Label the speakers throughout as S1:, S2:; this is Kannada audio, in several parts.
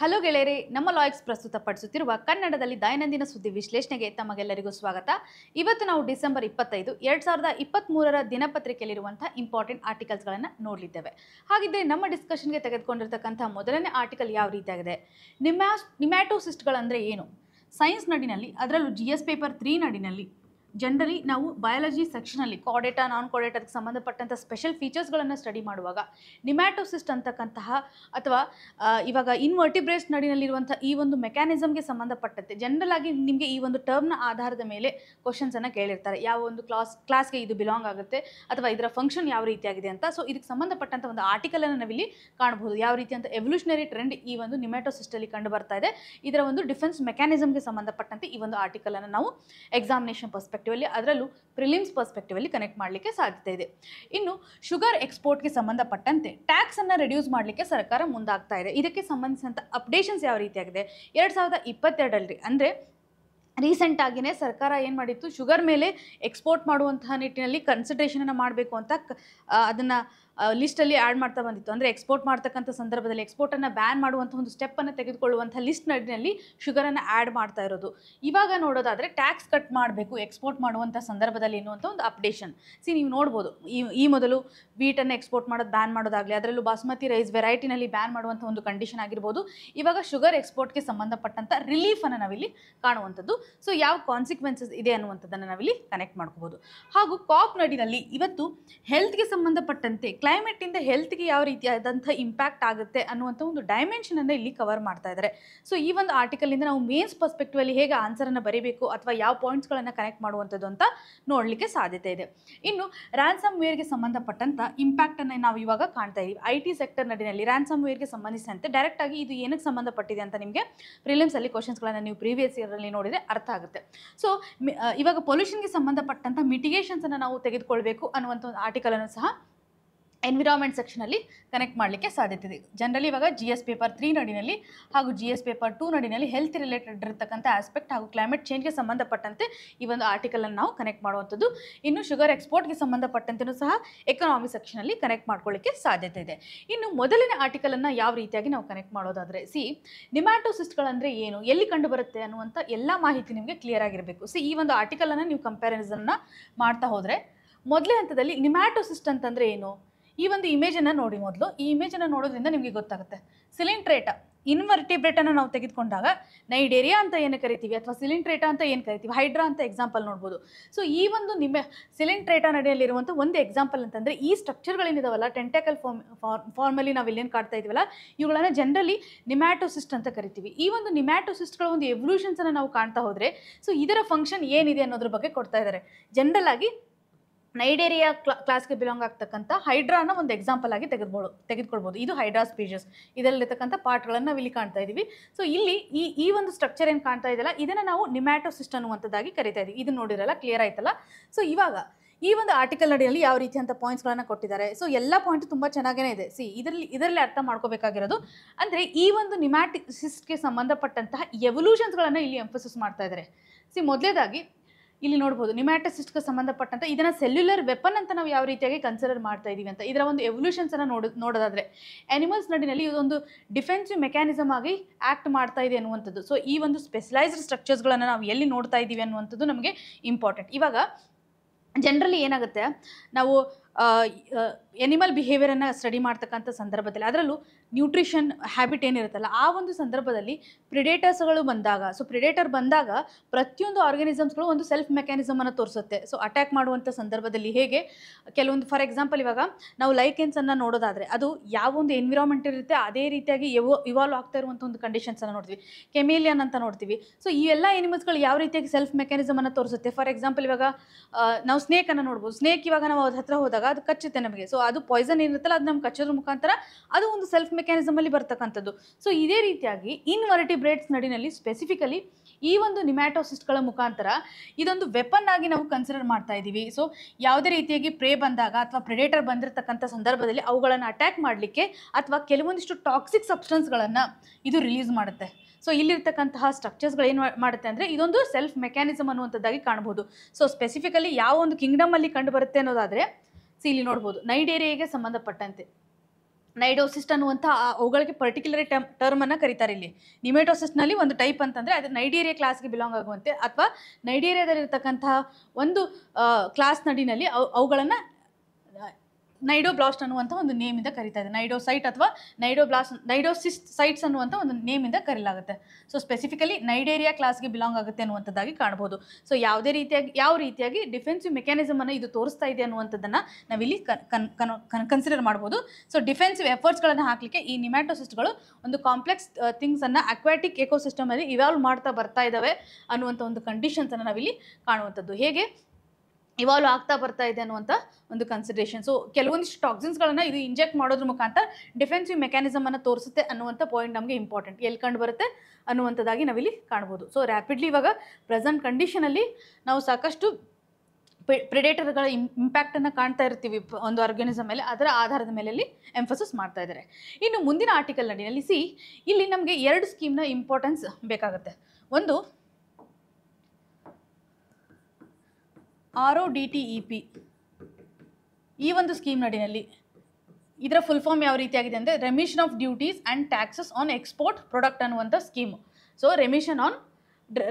S1: ಹಲೋ ಗೆಳೆಯರಿ ನಮ್ಮ ಲಾಯಕ್ಸ್ ಪ್ರಸ್ತುತಪಡಿಸುತ್ತಿರುವ ಕನ್ನಡದಲ್ಲಿ ದೈನಂದಿನ ಸುದ್ದಿ ವಿಶ್ಲೇಷಣೆಗೆ ತಮಗೆಲ್ಲರಿಗೂ ಸ್ವಾಗತ ಇವತ್ತು ನಾವು ಡಿಸೆಂಬರ್ ಇಪ್ಪತ್ತೈದು ಎರಡು ಸಾವಿರದ ಇಪ್ಪತ್ತ್ಮೂರರ ದಿನಪತ್ರಿಕೆಯಲ್ಲಿರುವಂಥ ಇಂಪಾರ್ಟೆಂಟ್ ಆರ್ಟಿಕಲ್ಸ್ಗಳನ್ನು ನೋಡಲಿದ್ದೇವೆ ಹಾಗಿದ್ದರೆ ನಮ್ಮ ಡಿಸ್ಕಷನ್ಗೆ ತೆಗೆದುಕೊಂಡಿರ್ತಕ್ಕಂಥ ಮೊದಲನೇ ಆರ್ಟಿಕಲ್ ಯಾವ ರೀತಿಯಾಗಿದೆ ನಿಮ್ಯಾಸ್ ನಿಮ್ಯಾಟೋಸಿಸ್ಟ್ಗಳಂದರೆ ಏನು ಸೈನ್ಸ್ ನಡಿನಲ್ಲಿ ಅದರಲ್ಲೂ G S paper three ನಡಿನಲ್ಲಿ generally ನಾವು ಬಯಾಲಜಿ ಸೆಕ್ಷನಲ್ಲಿ ಕೋಡೇಟಾ ನಾನ್ ಕೋಡೇಟಾ ಸಂಬಂಧಪಟ್ಟಂಥ ಸ್ಪೆಷಲ್ ಫೀಚರ್ಸ್ಗಳನ್ನು ಸ್ಟಡಿ ಮಾಡುವಾಗ ನಿಮ್ಯಾಟೋಸಿಸ್ಟ್ ಅಂತಕ್ಕಂತಹ ಅಥವಾ ಇವಾಗ ಇನ್ವರ್ಟಿಬ್ರೇಸ್ ನಡಿನಲ್ಲಿರುವಂಥ ಈ ಒಂದು ಮೆಕ್ಯಾನಿಸಮ್ಗೆ ಸಂಬಂಧಪಟ್ಟಂತೆ ಜನರಲ್ ಆಗಿ ನಿಮಗೆ ಈ ಒಂದು ಟರ್ಮ್ನ ಆಧಾರದ ಮೇಲೆ ಕ್ವಶನ್ಸನ್ನು ಕೇಳಿರ್ತಾರೆ ಯಾವ ಒಂದು ಕ್ಲಾಸ್ ಕ್ಲಾಸ್ಗೆ ಇದು ಬಿಲಾಂಗ್ ಆಗುತ್ತೆ ಅಥವಾ ಇದರ ಫಂಕ್ಷನ್ ಯಾವ ರೀತಿಯಾಗಿದೆ ಅಂತ ಸೊ ಇದಕ್ಕೆ ಸಂಬಂಧಪಟ್ಟಂಥ ಒಂದು ಆರ್ಟಿಕಲನ್ನು ನಾವಿಲ್ಲಿ ಕಾಣಬಹುದು ಯಾವ ರೀತಿ ಅಂತ ಎವಲ್ಯೂಷನರಿ ಟ್ರೆಂಡ್ ಈ ಒಂದು ನಿಮ್ಯಾಟೋಸಿಸ್ಟಲ್ಲಿ ಕಂಡು ಬರ್ತಾ ಇದೆ ಇದರ ಒಂದು ಡಿಫೆನ್ಸ್ ಮೆಕ್ಯಾನಿಸಮ್ಗೆ ಸಂಬಂಧಪಟ್ಟಂತೆ ಈ ಒಂದು ಆರ್ಟಿಕಲನ್ನು ನಾವು ಎಕ್ಸಾಮಿನೇಷನ್ ಪರ್ಸ್ಪೆಕ್ಟ್ ಪರ್ಸ್ಪೆಕ್ಟಿವಲ್ಲಿ ಅದರಲ್ಲೂ ಪ್ರಿಲಿಮ್ಸ್ ಪರ್ಸ್ಪೆಕ್ಟಿವಲ್ಲಿ ಕನೆಕ್ಟ್ ಮಾಡಲಿಕ್ಕೆ ಸಾಧ್ಯತೆ ಇದೆ ಇನ್ನು ಶುಗರ್ ಎಕ್ಸ್ಪೋರ್ಟ್ಗೆ ಸಂಬಂಧಪಟ್ಟಂತೆ ಟ್ಯಾಕ್ಸನ್ನು ರೆಡ್ಯೂಸ್ ಮಾಡಲಿಕ್ಕೆ ಸರ್ಕಾರ ಮುಂದಾಗ್ತಾ ಇದೆ ಇದಕ್ಕೆ ಸಂಬಂಧಿಸಿದಂಥ ಅಪ್ಡೇಷನ್ಸ್ ಯಾವ ರೀತಿಯಾಗಿದೆ ಎರಡು ಸಾವಿರದ ಇಪ್ಪತ್ತೆರಡರಲ್ಲಿ ಅಂದರೆ ರೀಸೆಂಟಾಗಿಯೇ ಸರ್ಕಾರ ಏನು ಮಾಡಿತ್ತು ಶುಗರ್ ಮೇಲೆ ಎಕ್ಸ್ಪೋರ್ಟ್ ಮಾಡುವಂತಹ ನಿಟ್ಟಿನಲ್ಲಿ ಕನ್ಸಿಡ್ರೇಷನನ್ನು ಮಾಡಬೇಕು ಅಂತ ಅದನ್ನು ಲಿಸ್ಟಲ್ಲಿ ಆ್ಯಡ್ ಮಾಡ್ತಾ ಬಂದಿತ್ತು ಅಂದರೆ ಎಕ್ಸ್ಪೋರ್ಟ್ ಮಾಡ್ತಕ್ಕಂಥ ಸಂದರ್ಭದಲ್ಲಿ ಎಕ್ಸ್ಪೋರ್ಟನ್ನು ಬ್ಯಾನ್ ಮಾಡುವಂಥ ಒಂದು ಸ್ಟೆಪ್ಪನ್ನು ತೆಗೆದುಕೊಳ್ಳುವಂಥ ಲಿಸ್ಟ್ನಲ್ಲಿ ಶುಗರನ್ನು ಆ್ಯಡ್ ಮಾಡ್ತಾ ಇರೋದು ಇವಾಗ ನೋಡೋದಾದರೆ ಟ್ಯಾಕ್ಸ್ ಕಟ್ ಮಾಡಬೇಕು ಎಕ್ಸ್ಪೋರ್ಟ್ ಮಾಡುವಂಥ ಸಂದರ್ಭದಲ್ಲಿ ಎನ್ನುವಂಥ ಒಂದು ಅಪ್ಡೇಷನ್ ಸಿ ನೀವು ನೋಡ್ಬೋದು ಈ ಈ ಮೊದಲು ವೀಟನ್ನು ಎಕ್ಸ್ಪೋರ್ಟ್ ಮಾಡೋದು ಬ್ಯಾನ್ ಮಾಡೋದಾಗಲಿ ಅದರಲ್ಲೂ ಬಾಸ್ಮತಿ ರೈಸ್ ವೆರೈಟಿನಲ್ಲಿ ಬ್ಯಾನ್ ಮಾಡುವಂಥ ಒಂದು ಕಂಡೀಷನ್ ಆಗಿರ್ಬೋದು ಇವಾಗ ಶುಗರ್ ಎಕ್ಸ್ಪೋರ್ಟ್ಗೆ ಸಂಬಂಧಪಟ್ಟಂಥ ರಿಲೀಫನ್ನು ನಾವಿಲ್ಲಿ ಕಾಣುವಂಥದ್ದು ಸೊ ಯಾವ ಕಾನ್ಸಿಕ್ವೆನ್ಸಸ್ ಇದೆ ಅನ್ನುವಂಥದ್ದನ್ನು ನಾವಿಲ್ಲಿ ಕನೆಕ್ಟ್ ಮಾಡ್ಕೋಬೋದು ಹಾಗೂ ಕಾಪ್ ನಡಿನಲ್ಲಿ ಇವತ್ತು ಹೆಲ್ತ್ಗೆ ಸಂಬಂಧಪಟ್ಟಂತೆ ಕ್ಲೈಮೇಟಿಂದ ಹೆಲ್ತ್ಗೆ ಯಾವ ರೀತಿಯಾದಂಥ ಇಂಪ್ಯಾಕ್ಟ್ ಆಗುತ್ತೆ ಅನ್ನುವಂಥ ಒಂದು ಡೈಮೆನ್ಷನನ್ನು ಇಲ್ಲಿ ಕವರ್ ಮಾಡ್ತಾ ಇದ್ದಾರೆ ಸೊ ಈ ಒಂದು ಆರ್ಟಿಕಲಿಂದ ನಾವು ಮೇನ್ಸ್ ಪರ್ಸ್ಪೆಕ್ಟಿವಲ್ಲಿ ಹೇಗೆ ಆನ್ಸರನ್ನು ಬರೀಬೇಕು ಅಥವಾ ಯಾವ ಪಾಯಿಂಟ್ಸ್ಗಳನ್ನು ಕನೆಕ್ಟ್ ಮಾಡುವಂಥದ್ದು ಅಂತ ನೋಡಲಿಕ್ಕೆ ಸಾಧ್ಯತೆ ಇದೆ ಇನ್ನು ರ್ಯಾನ್ಸಮ್ ವೇರ್ಗೆ ಸಂಬಂಧಪಟ್ಟಂಥ ಇಂಪ್ಯಾಕ್ಟನ್ನು ನಾವು ಇವಾಗ ಕಾಣ್ತಾ ಇದ್ದೀವಿ ಐ ಟಿ ಸೆಕ್ಟರ್ ನಡಿನಲ್ಲಿ ರ್ಯಾನ್ಸಮ್ ವೇರ್ಗೆ ಸಂಬಂಧಿಸಿದಂತೆ ಡೈರೆಕ್ಟಾಗಿ ಇದು ಏನಕ್ಕೆ ಸಂಬಂಧಪಟ್ಟಿದೆ ಅಂತ ನಿಮಗೆ ಪ್ರಿಲಿಮ್ಸಲ್ಲಿ ಕ್ವಶನ್ಸ್ಗಳನ್ನು ನೀವು ಪ್ರೀವಿಯಸ್ ಇಯರಲ್ಲಿ ನೋಡಿದರೆ ಅರ್ಥ ಆಗುತ್ತೆ ಸೊ ಇವಾಗ ಪೊಲ್ಯೂಷನ್ಗೆ ಸಂಬಂಧಪಟ್ಟಂಥ ಮಿಟಿಗೇಷನ್ಸನ್ನು ನಾವು ತೆಗೆದುಕೊಳ್ಬೇಕು ಅನ್ನುವಂಥ ಒಂದು ಆರ್ಟಿಕಲನ್ನು ಸಹ ಎನ್ವಿರಾನ್ಮೆಂಟ್ ಸೆಕ್ಷನಲ್ಲಿ ಕನೆಕ್ಟ್ ಮಾಡಲಿಕ್ಕೆ ಸಾಧ್ಯತೆ ಇದೆ ಜನರಲಿ ಇವಾಗ ಜಿ ಎಸ್ ಪೇಪರ್ ತ್ರೀ ನಡಿನಲ್ಲಿ ಹಾಗೂ ಜಿ ಎಸ್ ಪೇಪರ್ ಟೂ ನಡಿನಲ್ಲಿ ಹೆಲ್ತ್ ರಿಲೇಟೆಡ್ ಇರತಕ್ಕಂಥ ಆಸ್ಪೆಕ್ಟ್ ಹಾಗೂ ಕ್ಲೈಮೇಟ್ ಚೇಂಜ್ಗೆ ಸಂಬಂಧಪಟ್ಟಂತೆ ಈ ಒಂದು ಆರ್ಟಿಕಲನ್ನು ನಾವು ಕನೆಕ್ಟ್ ಮಾಡುವಂಥದ್ದು ಇನ್ನು ಶುಗರ್ ಎಕ್ಸ್ಪೋರ್ಟ್ಗೆ ಸಂಬಂಧಪಟ್ಟಂತೆಯೂ ಸಹ ಎಕನಾಮಿಕ್ ಸೆಕ್ಷನಲ್ಲಿ ಕನೆಕ್ಟ್ ಮಾಡ್ಕೊಳ್ಳಿಕ್ಕೆ ಸಾಧ್ಯತೆ ಇದೆ ಇನ್ನು ಮೊದಲನೇ ಆರ್ಟಿಕಲನ್ನು ಯಾವ ರೀತಿಯಾಗಿ ನಾವು ಕನೆಕ್ಟ್ ಮಾಡೋದಾದರೆ ಸಿ ನಿಮ್ಯಾಟೋಸಿಸ್ಟ್ಗಳಂದರೆ ಏನು ಎಲ್ಲಿ ಕಂಡು ಬರುತ್ತೆ ಅನ್ನುವಂಥ ಎಲ್ಲ ಮಾಹಿತಿ ನಿಮಗೆ ಕ್ಲಿಯರ್ ಆಗಿರಬೇಕು ಸಿ ಈ ಒಂದು ಆರ್ಟಿಕಲನ್ನು ನೀವು ಕಂಪ್ಯಾರಿಸನ್ನ ಮಾಡ್ತಾ ಹೋದರೆ ಮೊದಲೇ ಹಂತದಲ್ಲಿ ನಿಮ್ಯಾಟೋಸಿಸ್ಟ್ ಅಂತಂದರೆ ಏನು ಈ ಒಂದು ಇಮೇಜನ್ನು ನೋಡಿ ಮೊದಲು ಈ ಇಮೇಜನ್ನು ನೋಡೋದ್ರಿಂದ ನಿಮಗೆ ಗೊತ್ತಾಗುತ್ತೆ ಸಿಲಿಂಡ್ರೇಟ ಇನ್ವರ್ಟಿಬ್ರೇಟನ್ನು ನಾವು ತೆಗೆದುಕೊಂಡಾಗ ನೈಡೇರಿಯಾ ಅಂತ ಏನು ಕರಿತೀವಿ ಅಥವಾ ಸಿಲಿಂಡ್ರೇಟ ಅಂತ ಏನು ಕರಿತೀವಿ ಹೈಡ್ರಾ ಅಂತ ಎಕ್ಸಾಂಪಲ್ ನೋಡ್ಬೋದು ಸೊ ಈ ಒಂದು ನಿಮ್ಮ ಸಿಲಿಂಡ್ರೇಟ ನಡೆಯಲ್ಲಿರುವಂಥ ಒಂದು ಎಕ್ಸಾಂಪಲ್ ಅಂತಂದರೆ ಈ ಸ್ಟ್ರಕ್ಚರ್ಗಳೇನಿದಾವಲ್ಲ ಟೆಂಟೆಕಲ್ ಫಾರ್ಮ್ ಫಾರ್ಮಲಿ ನಾವು ಇಲ್ಲೇನು ಕಾಡ್ತಾ ಇದೀವಲ್ಲ ಇವುಗಳನ್ನು ಜನರಲಿ ನಿಮ್ಯಾಟೋಸಿಸ್ಟ್ ಅಂತ ಕರಿತೀವಿ ಈ ಒಂದು ನಿಮ್ಯಾಟೋಸಿಸ್ಟ್ಗಳ ಒಂದು ಎವಲ್ಯೂಷನ್ಸನ್ನು ನಾವು ಕಾಣ್ತಾ ಹೋದರೆ ಸೊ ಇದರ ಫಂಕ್ಷನ್ ಏನಿದೆ ಅನ್ನೋದ್ರ ಬಗ್ಗೆ ಕೊಡ್ತಾ ಇದ್ದಾರೆ ಜನರಲ್ ಆಗಿ ನೈಡೇರಿಯಾ ಕ್ಲಾ ಕ್ಲಾಸ್ಗೆ ಬಿಲಾಂಗ್ ಆಗ್ತಕ್ಕಂಥ ಹೈಡ್ರಾನ ಒಂದು ಎಕ್ಸಾಂಪಲ್ ಆಗಿ ತೆಗೆದುಬೋದು ತೆಗೆದುಕೊಳ್ಬೋದು ಇದು ಹೈಡ್ರಾ ಸ್ಪೀಜಸ್ ಇದರಲ್ಲಿರ್ತಕ್ಕಂಥ ಪಾರ್ಟ್ಗಳನ್ನು ನಾವು ಇಲ್ಲಿ ಕಾಣ್ತಾ ಇದ್ದೀವಿ ಸೊ ಇಲ್ಲಿ ಈ ಈ ಒಂದು ಸ್ಟ್ರಕ್ಚರ್ ಏನು ಕಾಣ್ತಾ ಇದೆಯಲ್ಲ ಇದನ್ನು ನಾವು ನಿಮ್ಯಾಟೋಸಿಸ್ಟ್ ಅನ್ನುವಂಥದ್ದಾಗಿ ಕರಿತಾ ಇದ್ದೀವಿ ಇದು ನೋಡಿರಲ್ಲ ಕ್ಲಿಯರ್ ಆಯ್ತಲ್ಲ ಸೊ ಇವಾಗ ಈ ಒಂದು ಆರ್ಟಿಕಲ್ ನಡಿಯಲ್ಲಿ ಯಾವ ರೀತಿ ಅಂತ ಪಾಯಿಂಟ್ಸ್ಗಳನ್ನು ಕೊಟ್ಟಿದ್ದಾರೆ ಸೊ ಎಲ್ಲ ಪಾಯಿಂಟ್ ತುಂಬ ಚೆನ್ನಾಗೇ ಇದೆ ಸಿ ಇದರಲ್ಲಿ ಇದರಲ್ಲಿ ಅರ್ಥ ಮಾಡ್ಕೋಬೇಕಾಗಿರೋದು ಅಂದರೆ ಈ ಒಂದು ನಿಮ್ಯಾಟಿಸಿಸ್ಟ್ಗೆ ಸಂಬಂಧಪಟ್ಟಂತಹ ಎವಲ್ಯೂಷನ್ಸ್ಗಳನ್ನು ಇಲ್ಲಿ ಎಂಫೋಸಿಸ್ ಮಾಡ್ತಾ ಇದ್ದಾರೆ ಸಿ ಮೊದಲೇದಾಗಿ ಇಲ್ಲಿ ನೋಡ್ಬೋದು ನಿಮ್ಯಾಟಸಿಸ್ಟ್ಗೆ ಸಂಬಂಧಪಟ್ಟಂಥ ಇದನ್ನು ಸೆಲ್ಯುಲರ್ ವೆಪನ್ ಅಂತ ನಾವು ಯಾವ ರೀತಿಯಾಗಿ ಕನ್ಸಿಡರ್ ಮಾಡ್ತಾ ಇದ್ದೀವಿ ಅಂತ ಇದರ ಒಂದು ಎವಲ್ಯೂಷನ್ಸನ್ನು ನೋಡ ನೋಡೋದಾದರೆ ಆ್ಯನಿಮಲ್ಸ್ ನಡಿನಲ್ಲಿ ಇದೊಂದು ಡಿಫೆನ್ಸಿವ್ ಮೆಕ್ಯಾನಿಸಮ್ ಆಗಿ ಆ್ಯಕ್ಟ್ ಮಾಡ್ತಾ ಇದೆ ಅನ್ನುವಂಥದ್ದು ಸೊ ಈ ಒಂದು ಸ್ಪೆಷಲೈಸ್ಡ್ ಸ್ಟ್ರಕ್ಚರ್ಸ್ಗಳನ್ನು ನಾವು ಎಲ್ಲಿ ನೋಡ್ತಾ ಇದ್ದೀವಿ ಅನ್ನುವಂಥದ್ದು ನಮಗೆ ಇಂಪಾರ್ಟೆಂಟ್ ಇವಾಗ ಜನರಲಿ ಏನಾಗುತ್ತೆ ನಾವು ಎನಿಮಲ್ ಬಿಹೇವಿಯರನ್ನು ಸ್ಟಡಿ ಮಾಡ್ತಕ್ಕಂಥ ಸಂದರ್ಭದಲ್ಲಿ ಅದರಲ್ಲೂ ನ್ಯೂಟ್ರಿಷನ್ ಹ್ಯಾಬಿಟ್ ಏನಿರುತ್ತಲ್ಲ ಆ ಒಂದು ಸಂದರ್ಭದಲ್ಲಿ ಪ್ರಿಡೇಟರ್ಸ್ಗಳು ಬಂದಾಗ ಸೊ ಪ್ರಿಡೇಟರ್ ಬಂದಾಗ ಪ್ರತಿಯೊಂದು ಆರ್ಗನಿಸಮ್ಸ್ಗಳು ಒಂದು ಸೆಲ್ಫ್ ಮೆಕ್ಯಾನಿಸಮನ್ನು ತೋರಿಸುತ್ತೆ ಸೊ ಅಟ್ಯಾಕ್ ಮಾಡುವಂಥ ಸಂದರ್ಭದಲ್ಲಿ ಹೇಗೆ ಕೆಲವೊಂದು ಫಾರ್ ಎಕ್ಸಾಂಪಲ್ ಇವಾಗ ನಾವು ಅನ್ನು ನೋಡೋದಾದರೆ ಅದು ಯಾವ ಒಂದು ಎನ್ವಿರಾನ್ಮೆಂಟ್ ಇರುತ್ತೆ ಅದೇ ರೀತಿಯಾಗಿ ಎವೋ ಇವಾಲ್ವ್ ಆಗ್ತಾ ಇರುವಂಥ ಒಂದು ಕಂಡೀಷನ್ಸನ್ನು ನೋಡ್ತೀವಿ ಕೆಮೇಲಿಯನ್ ಅಂತ ನೋಡ್ತೀವಿ ಸೊ ಈ ಎಲ್ಲ ಎನಿಮಲ್ಸ್ಗಳು ಯಾವ ರೀತಿಯಾಗಿ ಸೆಲ್ಫ್ ಮೆಕ್ಯಾನಿಸಮನ್ನು ತೋರಿಸುತ್ತೆ ಫಾರ್ ಎಕ್ಸಾಂಪಲ್ ಇವಾಗ ನಾವು ಸ್ನೇಕನ್ನು ನೋಡ್ಬೋದು ಸ್ನೇಕ್ ಇವಾಗ ನಾವು ಅದ್ರ ಹತ್ರ ಹೋದಾಗ ಅದು ಕಚ್ಚುತ್ತೆ ನಮಗೆ ಸೊ ಅದು ಪಾಯ್ಸನ್ ಏನಿರುತ್ತಲ್ಲ ಅದು ನಮ್ಗೆ ಕಚ್ಚೋದ್ರ ಮುಖಾಂತರ ಅದು ಒಂದು ಸೆಲ್ಫ್ ಮೆಕ್ಯಾನಿಸಮ್ ಅಲ್ಲಿ ಬರ್ತಕ್ಕಂಥದ್ದು ಸೊ ಇದೇ ರೀತಿಯಾಗಿ ಇನ್ವರ್ಟಿಬ್ರೇಟ್ಸ್ ನಡಿನಲ್ಲಿ ಸ್ಪೆಸಿಫಿಕಲಿ ಈ ಒಂದು ನಿಮ್ಯಾಟೋಸಿಸ್ಟ್ಗಳ ಮುಖಾಂತರ ಇದೊಂದು ವೆಪನ್ ಆಗಿ ನಾವು ಕನ್ಸಿಡರ್ ಮಾಡ್ತಾ ಇದ್ದೀವಿ ಸೊ ಯಾವುದೇ ರೀತಿಯಾಗಿ ಪ್ರೇ ಬಂದಾಗ ಅಥವಾ ಪ್ರೆಡೇಟರ್ ಬಂದಿರತಕ್ಕಂಥ ಸಂದರ್ಭದಲ್ಲಿ ಅವುಗಳನ್ನು ಅಟ್ಯಾಕ್ ಮಾಡಲಿಕ್ಕೆ ಅಥವಾ ಕೆಲವೊಂದಿಷ್ಟು ಟಾಕ್ಸಿಕ್ ಸಬ್ಸ್ಟೆನ್ಸ್ಗಳನ್ನು ಇದು ರಿಲೀಸ್ ಮಾಡುತ್ತೆ ಸೊ ಇಲ್ಲಿರ್ತಕ್ಕಂತಹ ಸ್ಟ್ರಕ್ಚರ್ಸ್ಗಳು ಏನು ಮಾಡುತ್ತೆ ಅಂದ್ರೆ ಇದೊಂದು ಸೆಲ್ಫ್ ಮೆಕ್ಯಾನಿಸಮ್ ಅನ್ನುವಂಥದ್ದಾಗಿ ಕಾಣಬಹುದು ಸೊ ಸ್ಪೆಸಿಫಿಕಲಿ ಯಾವ ಒಂದು ಕಿಂಗ್ಡಮಲ್ಲಿ ಕಂಡು ಬರುತ್ತೆ ಅನ್ನೋದಾದ್ರೆ ಸೊ ಇಲ್ಲಿ ನೋಡ್ಬೋದು ನೈಟ್ ಏರಿಯಾಗೆ ಸಂಬಂಧಪಟ್ಟಂತೆ ನೈಡೋಸಿಸ್ಟ್ ಅನ್ನುವಂಥ ಅವುಗಳಿಗೆ ಪರ್ಟಿಕ್ಯುಲರ್ ಟರ್ಮ್ ಟರ್ಮನ್ನು ಕರೀತಾರೆ ಇಲ್ಲಿ ನಿಮೆಟೋಸಿಸ್ಟ್ನಲ್ಲಿ ಒಂದು ಟೈಪ್ ಅಂತಂದರೆ ಅದು ನೈಡೀರಿಯಾ ಕ್ಲಾಸ್ಗೆ ಬಿಲಾಂಗ್ ಆಗುವಂತೆ ಅಥವಾ ನೈಡೀರಿಯಾದಲ್ಲಿರ್ತಕ್ಕಂತಹ ಒಂದು ಕ್ಲಾಸ್ ನಡಿನಲ್ಲಿ ಅವು ಅವುಗಳನ್ನು ನೈಡೋ ಬ್ಲಾಸ್ಟ್ ಅನ್ನುವಂಥ ಒಂದು ನೇಮಿಂದ ಕರೀತಾ ಇದೆ ನೈಡೋ ಸೈಟ್ ಅಥವಾ ನೈಡೋ ಬ್ಲಾಸ್ಟ್ ನೈಡೋಸಿಸ್ಟ್ ಸೈಟ್ಸ್ ಅನ್ನುವಂಥ ಒಂದು ನೇಮಿಂದ ಕರೀಲಾಗುತ್ತೆ ಸೊ ಸ್ಪೆಸಿಫಿಕಲಿ ನೈಡೇರಿಯಾ ಕ್ಲಾಸ್ಗೆ ಬಿಲಾಂಗ್ ಆಗುತ್ತೆ ಅನ್ನುವಂಥದ್ದಾಗಿ ಕಾಣ್ಬೋದು ಸೊ ಯಾವುದೇ ರೀತಿಯಾಗಿ ಯಾವ ರೀತಿಯಾಗಿ ಡಿಫೆನ್ಸಿವ್ ಅನ್ನು ಇದು ತೋರಿಸ್ತಾ ಇದೆ ಅನ್ನುವಂಥದ್ದನ್ನು ನಾವಿಲ್ಲಿ ಕನ್ ಕನ್ಸಿಡರ್ ಮಾಡ್ಬೋದು ಸೊ ಡಿಫೆನ್ಸಿವ್ ಎಫರ್ಟ್ಸ್ಗಳನ್ನು ಹಾಕಲಿಕ್ಕೆ ಈ ನಿಮ್ಯಾಟೋಸಿಸ್ಟ್ಗಳು ಒಂದು ಕಾಂಪ್ಲೆಕ್ಸ್ ಥಿಂಗ್ಸನ್ನು ಅಕ್ವಾಟಿಕ್ ಎಕೋಸಿಸ್ಟಮಲ್ಲಿ ಇವಾಲ್ವ್ ಮಾಡ್ತಾ ಬರ್ತಾ ಇದ್ದಾವೆ ಅನ್ನುವಂಥ ಒಂದು ಕಂಡೀಷನ್ಸನ್ನು ನಾವಿಲ್ಲಿ ಕಾಣುವಂಥದ್ದು ಹೇಗೆ ಇವಾಲ್ವ್ ಆಗ್ತಾ ಬರ್ತಾ ಇದೆ ಅನ್ನುವಂಥ ಒಂದು ಕನ್ಸಿಡ್ರೇಷನ್ ಸೊ ಕೆಲವೊಂದಿಷ್ಟು ಟಾಕ್ಸಿನ್ಸ್ಗಳನ್ನು ಇದು ಇಂಜೆಕ್ಟ್ ಮಾಡೋದ್ರ ಮುಖಾಂತರ ಡಿಫೆನ್ಸಿವ್ ಮೆಕ್ಯಾನಿಸಮನ್ನು ತೋರಿಸುತ್ತೆ ಅನ್ನುವಂಥ ಪಾಯಿಂಟ್ ನಮಗೆ ಇಂಪಾರ್ಟೆಂಟ್ ಎಲ್ಲಿ ಕಂಡು ಬರುತ್ತೆ ಅನ್ನುವಂಥದ್ದಾಗಿ ನಾವಿಲ್ಲಿ ಕಾಣ್ಬೋದು ಸೊ ರ್ಯಾಪಿಡ್ಲಿ ಇವಾಗ ಪ್ರೆಸೆಂಟ್ ಕಂಡೀಷನಲ್ಲಿ ನಾವು ಸಾಕಷ್ಟು ಪ್ರಿಡೇಟರ್ಗಳ ಇಂಪ್ಯಾಕ್ಟನ್ನು ಕಾಣ್ತಾ ಇರ್ತೀವಿ ಒಂದು ಆರ್ಗನಿಸಮ್ ಮೇಲೆ ಅದರ ಆಧಾರದ ಮೇಲೆ ಅಲ್ಲಿ ಎಂಫೋಸಿಸ್ ಮಾಡ್ತಾ ಇದ್ದಾರೆ ಇನ್ನು ಮುಂದಿನ ಆರ್ಟಿಕಲ್ ನಲ್ಲಿಸಿ ಇಲ್ಲಿ ನಮಗೆ ಎರಡು ಸ್ಕೀಮ್ನ ಇಂಪಾರ್ಟೆನ್ಸ್ ಬೇಕಾಗುತ್ತೆ ಒಂದು R O D T E P ಈ ಒಂದು ಸ್ಕೀಮ್ ನಡಿನಲ್ಲಿ ಇದರ ಫುಲ್ ಫಾರ್ಮ್ ಯಾವ ರೀತಿಯಾಗಿದೆ ಅಂದರೆ remission of duties and taxes on export product ಅನ್ನುವಂಥ scheme so remission on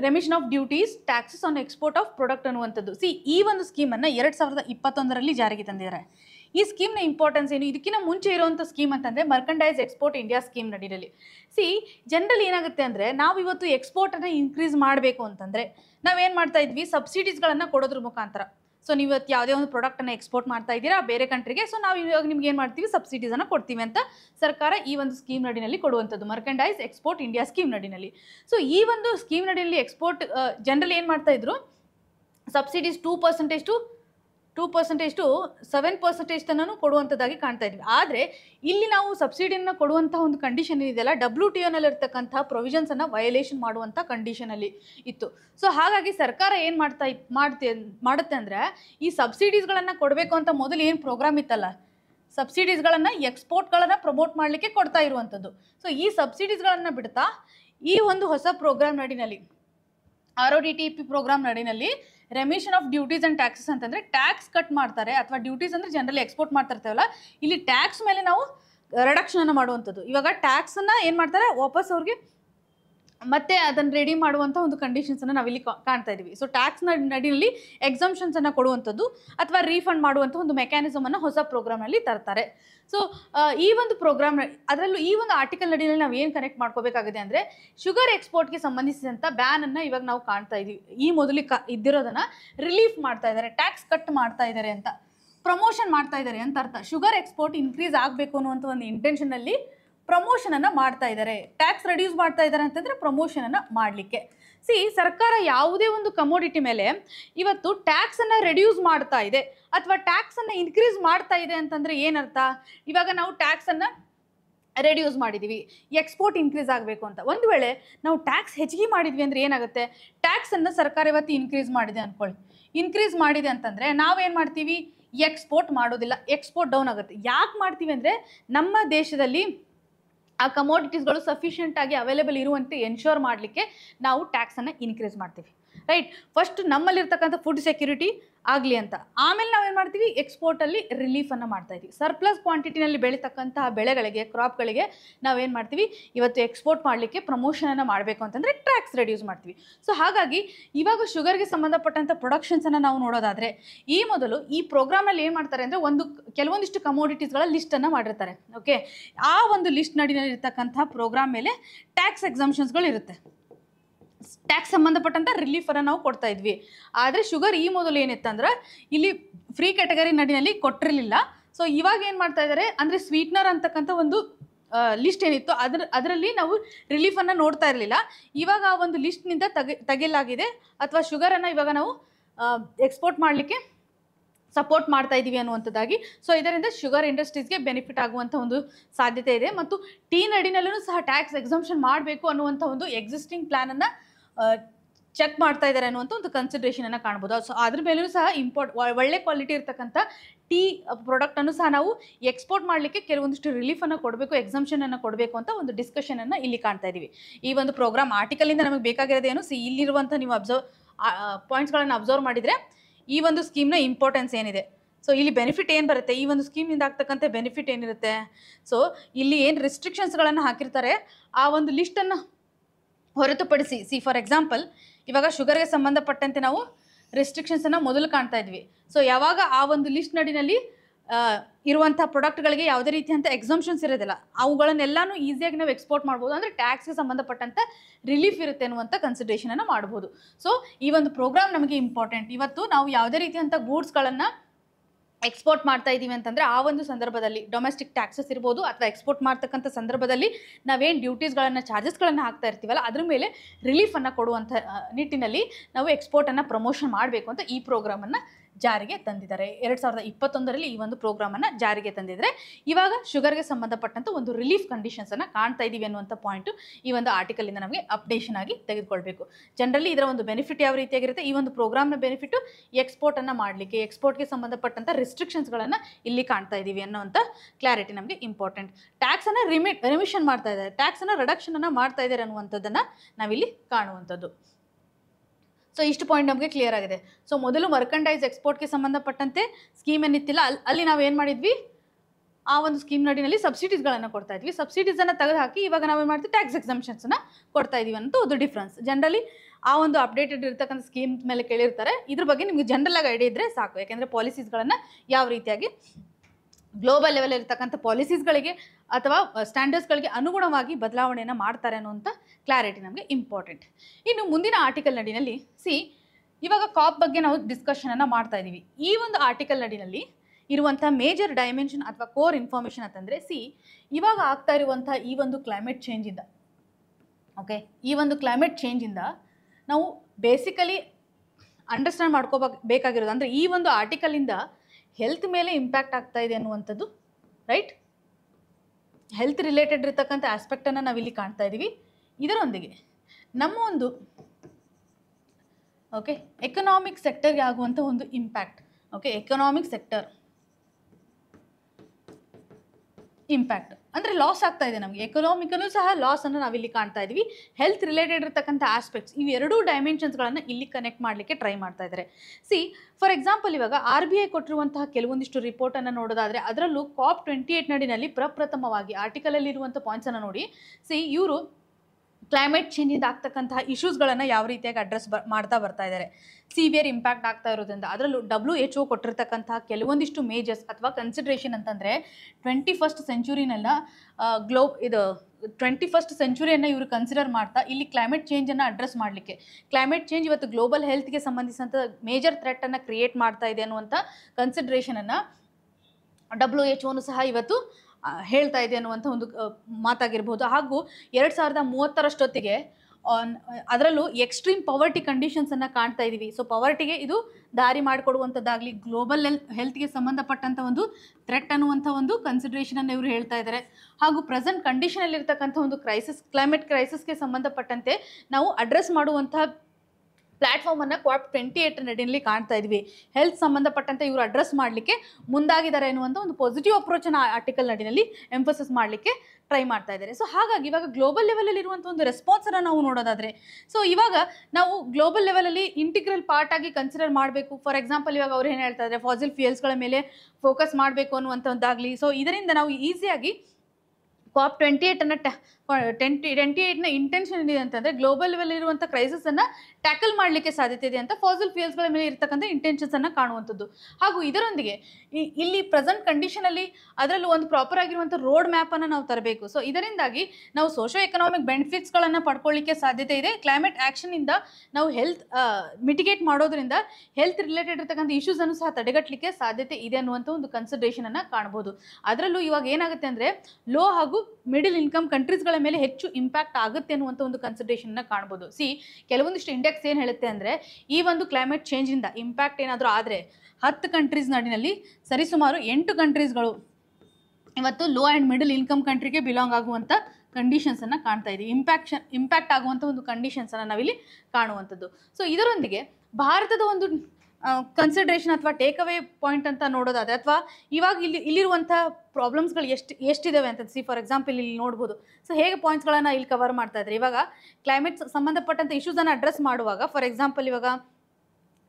S1: remission of duties taxes on export of product ಅನ್ನುವಂಥದ್ದು ಸಿ ಈ ಒಂದು ಸ್ಕೀಮನ್ನು ಎರಡು ಸಾವಿರದ ಇಪ್ಪತ್ತೊಂದರಲ್ಲಿ ಜಾರಿಗೆ ತಂದಿದ್ದಾರೆ ಈ ಸ್ಕೀಮ್ನ ಇಂಪಾರ್ಟೆನ್ಸ್ ಏನು ಇದಕ್ಕಿಂತ ಮುಂಚೆ ಇರುವಂಥ ಸ್ಕೀಮ್ ಅಂತಂದರೆ ಮರ್ಕಂಡೈಸ್ ಎಕ್ಸ್ಪೋರ್ಟ್ ಇಂಡಿಯಾ ಸ್ಕೀಮ್ ನಡೀರಲ್ಲಿ ಸಿ ಜನರಲ್ ಏನಾಗುತ್ತೆ ಅಂದರೆ ನಾವು ಇವತ್ತು ಎಕ್ಸ್ಪೋರ್ಟನ್ನು ಇನ್ಕ್ರೀಸ್ ಮಾಡಬೇಕು ಅಂತಂದರೆ ನಾವೇನು ಮಾಡ್ತಾ ಇದ್ವಿ ಸಬ್ಸಿಡೀಸ್ಗಳನ್ನು ಕೊಡೋದ್ರ ಮುಖಾಂತರ ಸೊ ನೀವು ಇವತ್ತು ಯಾವುದೇ ಒಂದು ಪ್ರಾಡಕ್ಟನ್ನು ಎಕ್ಸ್ಪೋರ್ಟ್ ಮಾಡ್ತಾ ಇದ್ದೀರಾ ಬೇರೆ ಕಂಟ್ರಿಗೆ ಸೊ ನಾವು ಇವಾಗ ನಿಮ್ಗೆ ಏನು ಮಾಡ್ತೀವಿ ಸಬ್ಸಿಡೀಸನ್ನು ಕೊಡ್ತೀವಿ ಅಂತ ಸರ್ಕಾರ ಈ ಒಂದು ಸ್ಕೀಮ್ ನಡಿನಲ್ಲಿ ಕೊಡುವಂಥದ್ದು ಮರ್ಕೆಂಡೈಸ್ ಎಕ್ಸ್ಪೋರ್ಟ್ ಇಂಡಿಯಾ ಸ್ಕೀಮ್ ನಡಿನಲ್ಲಿ ಸೊ ಈ ಒಂದು ಸ್ಕೀಮ್ ನಡಿನಲ್ಲಿ ಎಕ್ಸ್ಪೋರ್ಟ್ ಜನರಲ್ ಏನು ಮಾಡ್ತಾ ಇದ್ರು subsidies two percentage to two percentage to seven percentage ತನೂ ಕೊಡುವಂಥದ್ದಾಗಿ ಕಾಣ್ತಾ ಇದ್ವಿ ಆದರೆ ಇಲ್ಲಿ ನಾವು ಸಬ್ಸಿಡಿಯನ್ನು ಕೊಡುವಂಥ ಒಂದು ಕಂಡೀಷನ್ ಇದೆಯಲ್ಲ ಡಬ್ಲ್ಯೂ ಟಿ ಒನಲ್ಲಿ ಇರ್ತಕ್ಕಂಥ ಪ್ರೊವಿಷನ್ಸನ್ನು ವಯೊಲೇಷನ್ ಮಾಡುವಂಥ ಕಂಡೀಷನಲ್ಲಿ ಇತ್ತು ಸೊ ಹಾಗಾಗಿ ಸರ್ಕಾರ ಏನು ಮಾಡ್ತಾ ಮಾಡ್ತೆ ಮಾಡುತ್ತೆ ಅಂದರೆ ಈ ಸಬ್ಸಿಡೀಸ್ಗಳನ್ನು ಕೊಡಬೇಕು ಅಂತ ಮೊದಲು ಏನು ಪ್ರೋಗ್ರಾಮ್ ಇತ್ತಲ್ಲ ಸಬ್ಸಿಡೀಸ್ಗಳನ್ನು ಎಕ್ಸ್ಪೋರ್ಟ್ಗಳನ್ನು ಪ್ರಮೋಟ್ ಮಾಡಲಿಕ್ಕೆ ಕೊಡ್ತಾ ಇರುವಂಥದ್ದು ಸೊ ಈ ಸಬ್ಸಿಡೀಸ್ಗಳನ್ನು ಬಿಡ್ತಾ ಈ ಒಂದು ಹೊಸ ಪ್ರೋಗ್ರಾಮ್ ನಡಿನಲ್ಲಿ R O D T P program ನಡಿನಲ್ಲಿ remission of duties and taxes ಅಂತಂದರೆ ಟ್ಯಾಕ್ಸ್ ಕಟ್ ಮಾಡ್ತಾರೆ ಅಥವಾ ಡ್ಯೂಟೀಸ್ ಅಂದರೆ ಜನರಲಿ ಎಕ್ಸ್ಪೋರ್ಟ್ ಮಾಡ್ತಿರ್ತೇವಲ್ಲ ಇಲ್ಲಿ ಟ್ಯಾಕ್ಸ್ ಮೇಲೆ ನಾವು ರಿಡಕ್ಷನನ್ನು ಮಾಡುವಂಥದ್ದು ಇವಾಗ ಟ್ಯಾಕ್ಸನ್ನು ಏನು ಮಾಡ್ತಾರೆ ವಾಪಸ್ ಅವ್ರಿಗೆ ಮತ್ತೆ ಅದನ್ನು ರೆಡಿ ಮಾಡುವಂಥ ಒಂದು ಕಂಡೀಷನ್ಸನ್ನು ನಾವಿಲ್ಲಿ ಕಾಣ್ತಾ ಇದೀವಿ ಸೊ ಟ್ಯಾಕ್ಸ್ನ ನಡಿನಲ್ಲಿ ಎಕ್ಸಾಮ್ಷನ್ಸನ್ನು ಕೊಡುವಂಥದ್ದು ಅಥವಾ ರೀಫಂಡ್ ಮಾಡುವಂಥ ಒಂದು ಮೆಕ್ಯಾನಿಸಮನ್ನು ಹೊಸ ನಲ್ಲಿ ತರ್ತಾರೆ ಸೊ ಈ ಒಂದು ಪ್ರೋಗ್ರಾಮ್ ಅದರಲ್ಲೂ ಈ ಒಂದು ಆರ್ಟಿಕಲ್ ನಡಿನಲ್ಲಿ ನಾವು ಏನು ಕನೆಕ್ಟ್ ಮಾಡ್ಕೋಬೇಕಾಗಿದೆ ಅಂದರೆ ಶುಗರ್ ಎಕ್ಸ್ಪೋರ್ಟ್ಗೆ ಸಂಬಂಧಿಸಿದಂಥ ಬ್ಯಾನನ್ನು ಇವಾಗ ನಾವು ಕಾಣ್ತಾ ಇದ್ದೀವಿ ಈ ಮೊದಲು ಕ ಇದ್ದಿರೋದನ್ನು ರಿಲೀಫ್ ಮಾಡ್ತಾ ಇದ್ದಾರೆ ಟ್ಯಾಕ್ಸ್ ಕಟ್ ಮಾಡ್ತಾ ಇದ್ದಾರೆ ಅಂತ ಪ್ರಮೋಷನ್ ಮಾಡ್ತಾ ಇದ್ದಾರೆ ಅಂತ ಅರ್ಥ ಶುಗರ್ ಎಕ್ಸ್ಪೋರ್ಟ್ ಇನ್ಕ್ರೀಸ್ ಆಗಬೇಕು ಅನ್ನುವಂಥ ಒಂದು ಅಲ್ಲಿ ಪ್ರಮೋಷನ್ ಅನ್ನ ಮಾಡ್ತಾ ಇದ್ದಾರೆ ಟ್ಯಾಕ್ಸ್ ರೆಡ್ಯೂಸ್ ಮಾಡ್ತಾ ಇದ್ದಾರೆ ಅಂತಂದ್ರೆ ಪ್ರಮೋಷನ್ ಅನ್ನ ಮಾಡಲಿಕ್ಕೆ ಸಿ ಸರ್ಕಾರ ಯಾವುದೇ ಒಂದು ಕಮೋಡಿಟಿ ಮೇಲೆ ಇವತ್ತು ಟ್ಯಾಕ್ಸ್ ಅನ್ನ ರೆಡ್ಯೂಸ್ ಮಾಡ್ತಾ ಇದೆ ಅಥವಾ ಟ್ಯಾಕ್ಸ್ ಅನ್ನ ಇನ್ಕ್ರೀಸ್ ಮಾಡ್ತಾ ಇದೆ ಅಂತಂದ್ರೆ ಏನರ್ಥ ಇವಾಗ ನಾವು ಟ್ಯಾಕ್ಸ್ ಅನ್ನ ರೆಡ್ಯೂಸ್ ಮಾಡಿದೀವಿ ಎಕ್ಸ್ಪೋರ್ಟ್ ಇನ್ಕ್ರೀಸ್ ಆಗಬೇಕು ಅಂತ ಒಂದು ವೇಳೆ ನಾವು ಟ್ಯಾಕ್ಸ್ ಹೆಚ್ಚಿಗೆ ಮಾಡಿದ್ವಿ ಅಂದರೆ ಏನಾಗುತ್ತೆ ಟ್ಯಾಕ್ಸನ್ನು ಸರ್ಕಾರ ಇವತ್ತು ಇನ್ಕ್ರೀಸ್ ಮಾಡಿದೆ ಅಂದ್ಕೊಳ್ಳಿ ಇನ್ಕ್ರೀಸ್ ಮಾಡಿದೆ ಅಂತಂದರೆ ನಾವೇನು ಮಾಡ್ತೀವಿ ಎಕ್ಸ್ಪೋರ್ಟ್ ಮಾಡೋದಿಲ್ಲ ಎಕ್ಸ್ಪೋರ್ಟ್ ಡೌನ್ ಆಗುತ್ತೆ ಯಾಕೆ ಮಾಡ್ತೀವಿ ಅಂದರೆ ನಮ್ಮ ದೇಶದಲ್ಲಿ ಆ ಕಮೋಡಿಟೀಸ್ಗಳು ಸಫಿಷಿಯೆಂಟ್ ಆಗಿ ಅವೈಲೇಬಲ್ ಇರುವಂತೆ ಎನ್ಶೋರ್ ಮಾಡಲಿಕ್ಕೆ ನಾವು ಟ್ಯಾಕ್ಸನ್ನು ಇನ್ಕ್ರೀಸ್ ಮಾಡ್ತೀವಿ ರೈಟ್ ಫಸ್ಟ್ ನಮ್ಮಲ್ಲಿರ್ತಕ್ಕಂಥ ಫುಡ್ ಸೆಕ್ಯೂರಿಟಿ ಆಗಲಿ ಅಂತ ಆಮೇಲೆ ನಾವೇನು ಮಾಡ್ತೀವಿ ಎಕ್ಸ್ಪೋರ್ಟಲ್ಲಿ ರಿಲೀಫನ್ನು ಮಾಡ್ತಾ ಇದ್ದೀವಿ ಸರ್ಪ್ಲಸ್ ಕ್ವಾಂಟಿಟಿನಲ್ಲಿ ಬೆಳೀತಕ್ಕಂತಹ ಬೆಳೆಗಳಿಗೆ ಕ್ರಾಪ್ಗಳಿಗೆ ನಾವೇನು ಮಾಡ್ತೀವಿ ಇವತ್ತು ಎಕ್ಸ್ಪೋರ್ಟ್ ಮಾಡಲಿಕ್ಕೆ ಪ್ರಮೋಷನನ್ನು ಮಾಡಬೇಕು ಅಂತಂದರೆ ಟ್ಯಾಕ್ಸ್ ರೆಡ್ಯೂಸ್ ಮಾಡ್ತೀವಿ ಸೊ ಹಾಗಾಗಿ ಇವಾಗ ಶುಗರ್ಗೆ ಸಂಬಂಧಪಟ್ಟಂಥ ಪ್ರೊಡಕ್ಷನ್ಸನ್ನು ನಾವು ನೋಡೋದಾದರೆ ಈ ಮೊದಲು ಈ ಪ್ರೋಗ್ರಾಮಲ್ಲಿ ಏನು ಮಾಡ್ತಾರೆ ಅಂದರೆ ಒಂದು ಕೆಲವೊಂದಿಷ್ಟು ಕಮೋಡಿಟೀಸ್ಗಳ ಲಿಸ್ಟನ್ನು ಮಾಡಿರ್ತಾರೆ ಓಕೆ ಆ ಒಂದು ಲಿಸ್ಟ್ ನಡಿನಲ್ಲಿರ್ತಕ್ಕಂಥ ಪ್ರೋಗ್ರಾಮ್ ಮೇಲೆ ಟ್ಯಾಕ್ಸ್ ಎಕ್ಸಾಮ್ಷನ್ಸ್ಗಳು ಇರುತ್ತೆ ಟ್ಯಾಕ್ಸ್ ಸಂಬಂಧಪಟ್ಟಂಥ ರಿಲೀಫನ್ನು ನಾವು ಕೊಡ್ತಾ ಇದ್ವಿ ಆದರೆ ಶುಗರ್ ಈ ಮೊದಲು ಏನಿತ್ತಂದ್ರೆ ಇಲ್ಲಿ ಫ್ರೀ ಕ್ಯಾಟಗರಿ ನಡಿನಲ್ಲಿ ಕೊಟ್ಟಿರಲಿಲ್ಲ ಸೊ ಇವಾಗ ಏನು ಮಾಡ್ತಾ ಇದ್ದಾರೆ ಅಂದರೆ ಸ್ವೀಟ್ನರ್ ಅಂತಕ್ಕಂಥ ಒಂದು ಲಿಸ್ಟ್ ಏನಿತ್ತು ಅದ್ರ ಅದರಲ್ಲಿ ನಾವು ರಿಲೀಫನ್ನು ನೋಡ್ತಾ ಇರಲಿಲ್ಲ ಇವಾಗ ಆ ಒಂದು ಲಿಸ್ಟ್ನಿಂದ ತೆಗೆ ತೆಗೆಯಲಾಗಿದೆ ಅಥವಾ ಶುಗರನ್ನು ಇವಾಗ ನಾವು ಎಕ್ಸ್ಪೋರ್ಟ್ ಮಾಡಲಿಕ್ಕೆ ಸಪೋರ್ಟ್ ಮಾಡ್ತಾ ಇದ್ದೀವಿ ಅನ್ನುವಂಥದ್ದಾಗಿ ಸೊ ಇದರಿಂದ ಶುಗರ್ ಇಂಡಸ್ಟ್ರೀಸ್ಗೆ ಬೆನಿಫಿಟ್ ಆಗುವಂಥ ಒಂದು ಸಾಧ್ಯತೆ ಇದೆ ಮತ್ತು ಟೀ ನಡಿನಲ್ಲೂ ಸಹ ಟ್ಯಾಕ್ಸ್ ಎಕ್ಸಾಮ್ಷನ್ ಮಾಡಬೇಕು ಅನ್ನುವಂಥ ಒಂದು ಎಕ್ಸಿಸ್ಟಿಂಗ್ ಪ್ಲ್ಯಾನನ್ನು ಚೆಕ್ ಮಾಡ್ತಾ ಇದ್ದಾರೆ ಅನ್ನುವಂಥ ಒಂದು ಅನ್ನು ಕಾಣ್ಬೋದು ಸೊ ಅದ್ರ ಮೇಲೂ ಸಹ ಇಂಪೋರ್ಟ್ ಒಳ್ಳೆ ಕ್ವಾಲಿಟಿ ಇರ್ತಕ್ಕಂಥ ಟೀ ಪ್ರಾಡಕ್ಟನ್ನು ಸಹ ನಾವು ಎಕ್ಸ್ಪೋರ್ಟ್ ಮಾಡಲಿಕ್ಕೆ ಕೆಲವೊಂದಿಷ್ಟು ರಿಲೀಫನ್ನು ಕೊಡಬೇಕು ಎಕ್ಸಾಮ್ಷನನ್ನು ಕೊಡಬೇಕು ಅಂತ ಒಂದು ಡಿಸ್ಕಷನನ್ನು ಇಲ್ಲಿ ಕಾಣ್ತಾ ಇದ್ದೀವಿ ಈ ಒಂದು ಪ್ರೋಗ್ರಾಮ್ ಆರ್ಟಿಕಲಿಂದ ನಮಗೆ ಬೇಕಾಗಿರೋದೇನು ಸಿ ಇಲ್ಲಿರುವಂಥ ನೀವು ಅಬ್ಸರ್ವ್ ಪಾಯಿಂಟ್ಸ್ಗಳನ್ನು ಅಬ್ಸರ್ವ್ ಮಾಡಿದರೆ ಈ ಒಂದು ಸ್ಕೀಮ್ನ ಇಂಪಾರ್ಟೆನ್ಸ್ ಏನಿದೆ ಸೊ ಇಲ್ಲಿ ಬೆನಿಫಿಟ್ ಏನು ಬರುತ್ತೆ ಈ ಒಂದು ಸ್ಕೀಮಿಂದ ಆಗ್ತಕ್ಕಂಥ ಬೆನಿಫಿಟ್ ಏನಿರುತ್ತೆ ಸೊ ಇಲ್ಲಿ ಏನು ರಿಸ್ಟ್ರಿಕ್ಷನ್ಸ್ಗಳನ್ನು ಹಾಕಿರ್ತಾರೆ ಆ ಒಂದು ಲಿಸ್ಟನ್ನು ಹೊರತುಪಡಿಸಿ ಸಿ ಫಾರ್ ಎಕ್ಸಾಂಪಲ್ ಇವಾಗ ಶುಗರ್ಗೆ ಸಂಬಂಧಪಟ್ಟಂತೆ ನಾವು ರೆಸ್ಟ್ರಿಕ್ಷನ್ಸನ್ನು ಮೊದಲು ಕಾಣ್ತಾ ಇದ್ವಿ ಸೊ ಯಾವಾಗ ಆ ಒಂದು ಲಿಸ್ಟ್ ನಡಿನಲ್ಲಿ ಇರುವಂಥ ಪ್ರಾಡಕ್ಟ್ಗಳಿಗೆ ಯಾವುದೇ ರೀತಿಯಂಥ ಎಕ್ಸಾಮ್ಷನ್ಸ್ ಇರೋದಿಲ್ಲ ಅವುಗಳನ್ನೆಲ್ಲನೂ ಈಸಿಯಾಗಿ ನಾವು ಎಕ್ಸ್ಪೋರ್ಟ್ ಮಾಡ್ಬೋದು ಅಂದರೆ ಟ್ಯಾಕ್ಸ್ಗೆ ಸಂಬಂಧಪಟ್ಟಂಥ ರಿಲೀಫ್ ಇರುತ್ತೆ ಅನ್ನುವಂಥ ಕನ್ಸಿಡ್ರೇಷನನ್ನು ಮಾಡ್ಬೋದು ಸೊ ಈ ಒಂದು ಪ್ರೋಗ್ರಾಮ್ ನಮಗೆ ಇಂಪಾರ್ಟೆಂಟ್ ಇವತ್ತು ನಾವು ಯಾವುದೇ ರೀತಿಯಂಥ ಗೂಡ್ಸ್ಗಳನ್ನು ಎಕ್ಸ್ಪೋರ್ಟ್ ಮಾಡ್ತಾ ಇದ್ದೀವಿ ಅಂತಂದರೆ ಆ ಒಂದು ಸಂದರ್ಭದಲ್ಲಿ ಡೊಮೆಸ್ಟಿಕ್ ಟ್ಯಾಕ್ಸಸ್ ಇರ್ಬೋದು ಅಥವಾ ಎಕ್ಸ್ಪೋರ್ಟ್ ಮಾಡ್ತಕ್ಕಂಥ ಸಂದರ್ಭದಲ್ಲಿ ನಾವೇನು ಡ್ಯೂಟೀಸ್ಗಳನ್ನು ಚಾರ್ಜಸ್ಗಳನ್ನು ಹಾಕ್ತಾ ಇರ್ತೀವಲ್ಲ ಅದ್ರ ಮೇಲೆ ರಿಲೀಫನ್ನು ಕೊಡುವಂಥ ನಿಟ್ಟಿನಲ್ಲಿ ನಾವು ಎಕ್ಸ್ಪೋರ್ಟನ್ನು ಪ್ರಮೋಷನ್ ಮಾಡಬೇಕು ಅಂತ ಈ ಪ್ರೋಗ್ರಾಮನ್ನು ಜಾರಿಗೆ ತಂದಿದ್ದಾರೆ ಎರಡು ಸಾವಿರದ ಇಪ್ಪತ್ತೊಂದರಲ್ಲಿ ಈ ಒಂದು ಪ್ರೋಗ್ರಾಮನ್ನು ಜಾರಿಗೆ ತಂದಿದ್ದಾರೆ ಇವಾಗ ಶುಗರ್ಗೆ ಸಂಬಂಧಪಟ್ಟಂಥ ಒಂದು ರಿಲೀಫ್ ಕಂಡೀಷನ್ಸನ್ನು ಕಾಣ್ತಾ ಇದೀವಿ ಅನ್ನುವಂಥ ಪಾಯಿಂಟು ಈ ಒಂದು ಆರ್ಟಿಕಲ್ ಇಂದ ನಮಗೆ ಅಪ್ಡೇಷನ್ ಆಗಿ ತೆಗೆದುಕೊಳ್ಬೇಕು ಜನರಲಿ ಇದರ ಒಂದು ಬೆನಿಫಿಟ್ ಯಾವ ರೀತಿಯಾಗಿರುತ್ತೆ ಈ ಒಂದು ಪ್ರೋಗ್ರಾಮ್ನ ಬೆನಿಫಿಟು ಎಕ್ಸ್ಪೋರ್ಟನ್ನು ಮಾಡಲಿಕ್ಕೆ ಎಕ್ಸ್ಪೋರ್ಟ್ಗೆ ಸಂಬಂಧಪಟ್ಟಂಥ ರಿಸ್ಟ್ರಿಕ್ಷನ್ಸ್ಗಳನ್ನು ಇಲ್ಲಿ ಕಾಣ್ತಾ ಇದ್ದೀವಿ ಅನ್ನೋವಂಥ ಕ್ಲಾರಿಟಿ ನಮಗೆ ಇಂಪಾರ್ಟೆಂಟ್ ಟ್ಯಾಕ್ಸನ್ನು ರಿಮಿ ರಿಮಿಷನ್ ಮಾಡ್ತಾ ಇದ್ದಾರೆ ಟ್ಯಾಕ್ಸನ್ನು ಅನ್ನ ಮಾಡ್ತಾ ಇದ್ದಾರೆ ಅನ್ನುವಂಥದ್ದನ್ನು ನಾವಿಲ್ಲಿ ಕಾಣುವಂಥದ್ದು ಸೊ ಇಷ್ಟು ಪಾಯಿಂಟ್ ನಮಗೆ ಕ್ಲಿಯರ್ ಆಗಿದೆ ಸೊ ಮೊದಲು ಮರ್ಕಂಡೈಸ್ ಎಕ್ಸ್ಪೋರ್ಟ್ಗೆ ಸಂಬಂಧಪಟ್ಟಂತೆ ಸ್ಕೀಮ್ ಏನಿತ್ತಿಲ್ಲ ಅಲ್ಲಿ ಅಲ್ಲಿ ನಾವು ಏನು ಮಾಡಿದ್ವಿ ಆ ಒಂದು ಸ್ಕೀಮ್ ನಡಿನಲ್ಲಿ ಸಬ್ಸಿಡೀಸ್ಗಳನ್ನು ಕೊಡ್ತಾ ಇದ್ವಿ ಸಬ್ಸಿಡೀಸನ್ನು ತೆಗೆದು ಹಾಕಿ ಇವಾಗ ನಾವೇನು ಮಾಡ್ತೀವಿ ಟ್ಯಾಕ್ಸ್ ಎಕ್ಸಮ್ಷನ್ಸನ್ನು ಕೊಡ್ತಾ ಇದೀವಿ ಅಂತ ಒಂದು ಡಿಫ್ರೆನ್ಸ್ ಜನರಲಿ ಆ ಒಂದು ಅಪ್ಡೇಟೆಡ್ ಇರ್ತಕ್ಕಂಥ ಸ್ಕೀಮ್ ಮೇಲೆ ಕೇಳಿರ್ತಾರೆ ಇದ್ರ ಬಗ್ಗೆ ನಿಮಗೆ ಜನರಲ್ ಆಗಿ ಐಡಿಯಾ ಇದ್ದರೆ ಸಾಕು ಯಾಕೆಂದರೆ ಪಾಲಿಸೀಸ್ಗಳನ್ನು ಯಾವ ರೀತಿಯಾಗಿ ಗ್ಲೋಬಲ್ ಲೆವೆಲ್ ಇರ್ತಕ್ಕಂಥ ಪಾಲಿಸೀಸ್ಗಳಿಗೆ ಅಥವಾ ಸ್ಟ್ಯಾಂಡರ್ಡ್ಸ್ಗಳಿಗೆ ಅನುಗುಣವಾಗಿ ಬದಲಾವಣೆಯನ್ನು ಮಾಡ್ತಾರೆ ಅನ್ನೋಂಥ ಕ್ಲಾರಿಟಿ ನಮಗೆ ಇಂಪಾರ್ಟೆಂಟ್ ಇನ್ನು ಮುಂದಿನ ಆರ್ಟಿಕಲ್ ನಡಿನಲ್ಲಿ ಸಿ ಇವಾಗ ಕಾಪ್ ಬಗ್ಗೆ ನಾವು ಡಿಸ್ಕಷನನ್ನು ಮಾಡ್ತಾ ಇದ್ದೀವಿ ಈ ಒಂದು ಆರ್ಟಿಕಲ್ ನಡಿನಲ್ಲಿ ಇರುವಂಥ ಮೇಜರ್ ಡೈಮೆನ್ಷನ್ ಅಥವಾ ಕೋರ್ ಇನ್ಫಾರ್ಮೇಷನ್ ಅಂತಂದರೆ ಸಿ ಇವಾಗ ಆಗ್ತಾ ಇರುವಂಥ ಈ ಒಂದು ಕ್ಲೈಮೇಟ್ ಚೇಂಜಿಂದ ಓಕೆ ಈ ಒಂದು ಕ್ಲೈಮೇಟ್ ಚೇಂಜಿಂದ ನಾವು ಬೇಸಿಕಲಿ ಅಂಡರ್ಸ್ಟ್ಯಾಂಡ್ ಮಾಡ್ಕೋಬೇಕಾಗಿರೋದು ಅಂದರೆ ಈ ಒಂದು ಆರ್ಟಿಕಲಿಂದ ಹೆಲ್ತ್ ಮೇಲೆ ಇಂಪ್ಯಾಕ್ಟ್ ಆಗ್ತಾ ಇದೆ ಅನ್ನುವಂಥದ್ದು ರೈಟ್ ಹೆಲ್ತ್ ರಿಲೇಟೆಡ್ ಇರತಕ್ಕಂಥ ಆಸ್ಪೆಕ್ಟನ್ನು ನಾವಿಲ್ಲಿ ಕಾಣ್ತಾ ಇದ್ದೀವಿ ಇದರೊಂದಿಗೆ ನಮ್ಮ ಒಂದು ಓಕೆ ಎಕನಾಮಿಕ್ ಸೆಕ್ಟರ್ಗೆ ಆಗುವಂಥ ಒಂದು impact okay economic sector impact ಅಂದರೆ ಲಾಸ್ ಆಗ್ತಾ ಇದೆ ನಮಗೆ ಎಕನಾಮಿಕಲ್ಲೂ ಸಹ ಲಾಸನ್ನು ನಾವಿಲ್ಲಿ ಕಾಣ್ತಾ ಇದ್ದೀವಿ ಹೆಲ್ತ್ ರಿಲೇಟೆಡ್ ಇರತಕ್ಕಂಥ ಆಸ್ಪೆಕ್ಟ್ಸ್ ಎರಡೂ ಡೈಮೆನ್ಷನ್ಸ್ಗಳನ್ನು ಇಲ್ಲಿ ಕನೆಕ್ಟ್ ಮಾಡಲಿಕ್ಕೆ ಟ್ರೈ ಮಾಡ್ತಾ ಇದ್ದಾರೆ ಸಿ ಫಾರ್ ಎಕ್ಸಾಂಪಲ್ ಇವಾಗ ಆರ್ ಬಿ ಐ ಕೊಟ್ಟಿರುವಂತಹ ಕೆಲವೊಂದಿಷ್ಟು ರಿಪೋರ್ಟನ್ನು ನೋಡೋದಾದರೆ ಅದರಲ್ಲೂ ಕಾಪ್ ಟ್ವೆಂಟಿ ಏಟ್ ನಡಿನಲ್ಲಿ ಪ್ರಪ್ರಥಮವಾಗಿ ಆರ್ಟಿಕಲಲ್ಲಿರುವಂಥ ಪಾಯಿಂಟ್ಸನ್ನು ನೋಡಿ ಸಿ ಇವರು ಕ್ಲೈಮೇಟ್ ಚೇಂಜಿಂದ ಆಗ್ತಕ್ಕಂತಹ ಇಶ್ಯೂಸ್ಗಳನ್ನು ಯಾವ ರೀತಿಯಾಗಿ ಅಡ್ರೆಸ್ ಬ ಮಾಡ್ತಾ ಬರ್ತಾ ಇದ್ದಾರೆ ಸಿವಿಯರ್ ಇಂಪ್ಯಾಕ್ಟ್ ಆಗ್ತಾ ಇರೋದ್ರಿಂದ ಅದರಲ್ಲೂ ಡಬ್ಲ್ಯೂ ಎಚ್ ಒ ಕೊಟ್ಟಿರ್ತಕ್ಕಂತಹ ಕೆಲವೊಂದಿಷ್ಟು ಮೇಜರ್ಸ್ ಅಥವಾ ಕನ್ಸಿಡ್ರೇಷನ್ ಅಂತಂದರೆ ಟ್ವೆಂಟಿ ಫಸ್ಟ್ ಸೆಂಚುರಿನೆಲ್ಲ ಗ್ಲೋ ಇದು ಟ್ವೆಂಟಿ ಫಸ್ಟ್ ಸೆಂಚುರಿಯನ್ನು ಇವರು ಕನ್ಸಿಡರ್ ಮಾಡ್ತಾ ಇಲ್ಲಿ ಕ್ಲೈಮೇಟ್ ಚೇಂಜನ್ನು ಅಡ್ರೆಸ್ ಮಾಡಲಿಕ್ಕೆ ಕ್ಲೈಮೇಟ್ ಚೇಂಜ್ ಇವತ್ತು ಗ್ಲೋಬಲ್ ಹೆಲ್ತ್ಗೆ ಸಂಬಂಧಿಸಿದಂಥ ಮೇಜರ್ ಅನ್ನ ಕ್ರಿಯೇಟ್ ಮಾಡ್ತಾ ಇದೆ ಅನ್ನುವಂಥ ಕನ್ಸಿಡ್ರೇಷನನ್ನು ಡಬ್ಲ್ಯೂ ಎಚ್ ಒನು ಸಹ ಇವತ್ತು ಹೇಳ್ತಾ ಇದೆ ಅನ್ನುವಂಥ ಒಂದು ಮಾತಾಗಿರ್ಬೋದು ಹಾಗೂ ಎರಡು ಸಾವಿರದ ಮೂವತ್ತರಷ್ಟೊತ್ತಿಗೆ ಅದರಲ್ಲೂ ಎಕ್ಸ್ಟ್ರೀಮ್ ಪವರ್ಟಿ ಕಂಡೀಷನ್ಸನ್ನು ಕಾಣ್ತಾ ಇದ್ದೀವಿ ಸೊ ಪವರ್ಟಿಗೆ ಇದು ದಾರಿ ಮಾಡಿಕೊಡುವಂಥದ್ದಾಗಲಿ ಗ್ಲೋಬಲ್ ಹೆಲ್ ಹೆಲ್ತ್ಗೆ ಸಂಬಂಧಪಟ್ಟಂಥ ಒಂದು ಥ್ರೆಟ್ ಅನ್ನುವಂಥ ಒಂದು ಕನ್ಸಿಡ್ರೇಷನನ್ನು ಇವರು ಹೇಳ್ತಾ ಇದ್ದಾರೆ ಹಾಗೂ ಪ್ರೆಸೆಂಟ್ ಕಂಡೀಷನಲ್ಲಿರ್ತಕ್ಕಂಥ ಒಂದು ಕ್ರೈಸಿಸ್ ಕ್ಲೈಮೇಟ್ ಕ್ರೈಸಿಸ್ಗೆ ಸಂಬಂಧಪಟ್ಟಂತೆ ನಾವು ಅಡ್ರೆಸ್ ಮಾಡುವಂಥ ಪ್ಲಾಟ್ಫಾರ್ಮ್ ಅನ್ನ ಕ್ವಾಪ್ ಟ್ವೆಂಟಿ ಏಟ್ ನಡಿನಲ್ಲಿ ಕಾಣ್ತಾ ಇದ್ವಿ ಹೆಲ್ತ್ ಸಂಬಂಧಪಟ್ಟಂತೆ ಇವರು ಅಡ್ರೆಸ್ ಮಾಡಲಿಕ್ಕೆ ಮುಂದಾಗಿದ್ದಾರೆ ಅನ್ನುವಂಥ ಒಂದು ಪಾಸಿಟಿವ್ ಅಪ್ರೋಚ್ ಅನ್ನ ಆರ್ಟಿಕಲ್ ನಡಿನಲ್ಲಿ ಎಂಫೋಸಿಸ್ ಮಾಡಲಿಕ್ಕೆ ಟ್ರೈ ಮಾಡ್ತಾ ಇದ್ದಾರೆ ಸೊ ಹಾಗಾಗಿ ಇವಾಗ ಗ್ಲೋಬಲ್ ಲೆವೆಲಲ್ಲಿ ಇರುವಂಥ ಒಂದು ರೆಸ್ಪಾನ್ಸನ್ನು ನಾವು ನೋಡೋದಾದ್ರೆ ಸೊ ಇವಾಗ ನಾವು ಗ್ಲೋಬಲ್ ಲೆವೆಲಲ್ಲಿ ಇಂಟಿಗ್ರಲ್ ಪಾರ್ಟ್ ಆಗಿ ಕನ್ಸಿಡರ್ ಮಾಡಬೇಕು ಫಾರ್ ಎಕ್ಸಾಂಪಲ್ ಇವಾಗ ಅವ್ರು ಏನು ಹೇಳ್ತಾ ಇದ್ದಾರೆ ಫಾಸಿಲ್ ಫ್ಯೂಯಲ್ಸ್ಗಳ ಮೇಲೆ ಫೋಕಸ್ ಮಾಡಬೇಕು ಅನ್ನುವಂಥದ್ದಾಗಲಿ ಸೊ ಇದರಿಂದ ನಾವು ಈಸಿಯಾಗಿ ಕಾಪ್ ಟ್ವೆಂಟಿ ಏಟನ್ನು ಟ್ವೆಂಟಿ ಟ್ವೆಂಟಿ ಏಯ್ಟ್ನ ಇಂಟೆನ್ಷನ್ ಏನಿದೆ ಅಂತಂದ್ರೆ ಗ್ಲೋಬಲ್ ಕ್ರೈಸಿಸ್ ಕ್ರೈಸಸನ್ನು ಟ್ಯಾಕಲ್ ಮಾಡಲಿಕ್ಕೆ ಸಾಧ್ಯತೆ ಇದೆ ಅಂತ ಫಾಸಲ್ ಗಳ ಮೇಲೆ ಇಂಟೆನ್ಶನ್ಸ್ ಅನ್ನ ಕಾಣುವಂಥದ್ದು ಹಾಗೂ ಇದರೊಂದಿಗೆ ಇಲ್ಲಿ ಪ್ರೆಸೆಂಟ್ ಕಂಡೀಷನ್ ಅಲ್ಲಿ ಅದರಲ್ಲೂ ಒಂದು ಪ್ರಾಪರ್ ಆಗಿರುವಂತಹ ರೋಡ್ ಮ್ಯಾಪ್ ಅನ್ನ ನಾವು ತರಬೇಕು ಸೊ ಇದರಿಂದಾಗಿ ನಾವು ಸೋಷಿಯೋ ಎಕನಾಮಿಕ್ ಬೆನಿಫಿಟ್ಸ್ ಗಳನ್ನ ಪಡ್ಕೊಳ್ಳಿಕ್ಕೆ ಸಾಧ್ಯತೆ ಇದೆ ಕ್ಲೈಮೇಟ್ ಇಂದ ನಾವು ಹೆಲ್ತ್ ಮಿಟಿಗೇಟ್ ಮಾಡೋದ್ರಿಂದ ಹೆಲ್ತ್ ರಿಲೇಟೆಡ್ ಇಶ್ಯೂಸ್ ಅನ್ನು ಸಹ ತಡೆಗಟ್ಟಲಿಕ್ಕೆ ಸಾಧ್ಯತೆ ಇದೆ ಅನ್ನುವಂಥ ಒಂದು ಅನ್ನ ಕಾಣಬಹುದು ಅದರಲ್ಲೂ ಇವಾಗ ಏನಾಗುತ್ತೆ ಅಂದ್ರೆ ಲೋ ಹಾಗೂ ಮಿಡಿಲ್ ಇನ್ಕಮ್ ಕಂಟ್ರೀಸ್ಗಳ ಕಂಪನಿಗಳ ಮೇಲೆ ಹೆಚ್ಚು ಇಂಪ್ಯಾಕ್ಟ್ ಆಗುತ್ತೆ ಅನ್ನುವಂಥ ಒಂದು ಕನ್ಸಿಡ್ರೇಷನ್ನ ಕಾಣ್ಬೋದು ಸಿ ಕೆಲವೊಂದಿಷ್ಟು ಇಂಡೆಕ್ಸ್ ಏನು ಹೇಳುತ್ತೆ ಅಂದರೆ ಈ ಒಂದು ಕ್ಲೈಮೇಟ್ ಚೇಂಜಿಂದ ಇಂಪ್ಯಾಕ್ಟ್ ಏನಾದರೂ ಆದರೆ ಹತ್ತು ಕಂಟ್ರೀಸ್ ನಾಡಿನಲ್ಲಿ ಸರಿಸುಮಾರು ಎಂಟು ಕಂಟ್ರೀಸ್ಗಳು ಇವತ್ತು ಲೋ ಆ್ಯಂಡ್ ಮಿಡಲ್ ಇನ್ಕಮ್ ಕಂಟ್ರಿಗೆ ಬಿಲಾಂಗ್ ಆಗುವಂಥ ಕಂಡೀಷನ್ಸನ್ನು ಕಾಣ್ತಾ ಇದ್ದೀವಿ ಇಂಪ್ಯಾಕ್ಷನ್ ಇಂಪ್ಯಾಕ್ಟ್ ಆಗುವಂಥ ಒಂದು ಕಂಡೀಷನ್ಸನ್ನು ನಾವಿಲ್ಲಿ ಕಾಣುವಂಥದ್ದು ಸೊ ಇದರೊಂದಿಗೆ ಭಾರತದ ಒಂದು ಕನ್ಸಿಡ್ರೇಷನ್ ಅಥವಾ ಟೇಕ್ ಅವೇ ಪಾಯಿಂಟ್ ಅಂತ ನೋಡೋದಾದರೆ ಅಥವಾ ಇವಾಗ ಇಲ್ಲಿ ಇಲ್ಲಿರುವಂಥ ಪ್ರಾಬ್ಲಮ್ಸ್ಗಳು ಎಷ್ಟು ಎಷ್ಟಿದ್ದಾವೆ ಅಂತ ಸಿ ಫಾರ್ ಎಕ್ಸಾಂಪಲ್ ಇಲ್ಲಿ ನೋಡ್ಬೋದು ಸೊ ಹೇಗೆ ಪಾಯಿಂಟ್ಸ್ಗಳನ್ನು ಇಲ್ಲಿ ಕವರ್ ಮಾಡ್ತಾ ಇದ್ದಾರೆ ಇವಾಗ ಕ್ಲೈಮೇಟ್ ಸಂಬಂಧಪಟ್ಟಂಥ ಇಶ್ಯೂಸನ್ನು ಅಡ್ರೆಸ್ ಮಾಡುವಾಗ ಫಾರ್ ಎಕ್ಸಾಂಪಲ್ ಇವಾಗ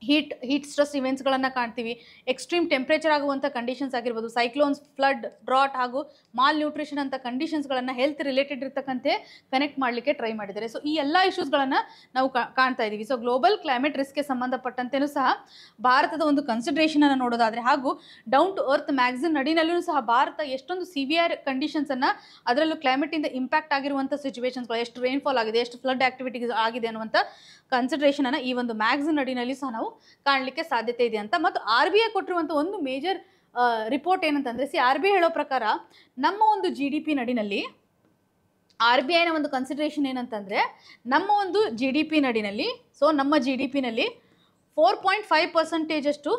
S1: ಹೀಟ್ ಹೀಟ್ ಸ್ಟ್ರೆಸ್ ಇವೆಂಟ್ಸ್ಗಳನ್ನು ಕಾಣ್ತೀವಿ ಎಕ್ಸ್ಟ್ರೀಮ್ ಟೆಂಪ್ರೇಚರ್ ಆಗುವಂಥ ಕಂಡೀಷನ್ಸ್ ಆಗಿರ್ಬೋದು ಸೈಕ್ಲೋನ್ಸ್ ಫ್ಲಡ್ ಡ್ರಾಟ್ ಹಾಗೂ ಮಾಲ್ ನ್ಯೂಟ್ರಿಷನ್ ಅಂತ ಕಂಡೀಷನ್ಸ್ಗಳನ್ನು ಹೆಲ್ತ್ ರಿಲೇಟೆಡ್ ಇರತಕ್ಕಂತೆ ಕನೆಕ್ಟ್ ಮಾಡಲಿಕ್ಕೆ ಟ್ರೈ ಮಾಡಿದ್ದಾರೆ ಸೊ ಈ ಎಲ್ಲ ಇಶ್ಯೂಸ್ಗಳನ್ನು ನಾವು ಕಾಣ್ತಾ ಇದ್ದೀವಿ ಸೊ ಗ್ಲೋಬಲ್ ಕ್ಲೈಮೇಟ್ ರಿಸ್ಕ್ಗೆ ಸಂಬಂಧಪಟ್ಟಂತೆಯೂ ಸಹ ಭಾರತದ ಒಂದು ಕನ್ಸಿಡ್ರೇಷನನ್ನು ನೋಡೋದಾದರೆ ಹಾಗೂ ಡೌನ್ ಟು ಅರ್ತ್ ಮ್ಯಾಗ್ಝಿನ್ ನಡಿನಲ್ಲೂ ಸಹ ಭಾರತ ಎಷ್ಟೊಂದು ಸಿವಿಯರ್ ಕಂಡೀಷನ್ಸನ್ನು ಅದರಲ್ಲೂ ಕ್ಲೈಮೇಟಿಂದ ಇಂಪ್ಯಾಕ್ಟ್ ಆಗಿರುವಂಥ ಸಿಚುವೇಷನ್ಸ್ಗಳು ಎಷ್ಟು ರೈನ್ಫಾಲ್ ಆಗಿದೆ ಎಷ್ಟು ಫ್ಲಡ್ ಆಕ್ಟಿವಿಟೀಸ್ ಆಗಿದೆ ಅನ್ನುವಂಥ ಕನ್ಸಿಡ್ರೇಷನನ್ನು ಈ ಒಂದು ಮ್ಯಾಗ್ಝಿನ್ ಅಡಿನಲ್ಲಿ ಸಹ ನಾವು ಕಾಣಲಿಕ್ಕೆ ಸಾಧ್ಯತೆ ಇದೆ ಅಂತ ಮತ್ತು ಆರ್ ಬಿ ಐ ಕೊಟ್ಟಿರುವಂಥ ಒಂದು ಮೇಜರ್ ರಿಪೋರ್ಟ್ ಏನಂತಂದರೆ ಸಿ ಆರ್ ಬಿ ಐ ಹೇಳೋ ಪ್ರಕಾರ ನಮ್ಮ ಒಂದು ಜಿ ಡಿ ಪಿ ನಡಿನಲ್ಲಿ ಆರ್ ಬಿ ಐನ ಒಂದು ಕನ್ಸಿಡ್ರೇಷನ್ ಏನಂತಂದರೆ ನಮ್ಮ ಒಂದು ಜಿ ಡಿ ಪಿ ನಡಿನಲ್ಲಿ ಸೊ ನಮ್ಮ ಜಿ ಡಿ ಪಿನಲ್ಲಿ ಫೋರ್ ಪಾಯಿಂಟ್ ಫೈವ್ ಪರ್ಸೆಂಟೇಜಷ್ಟು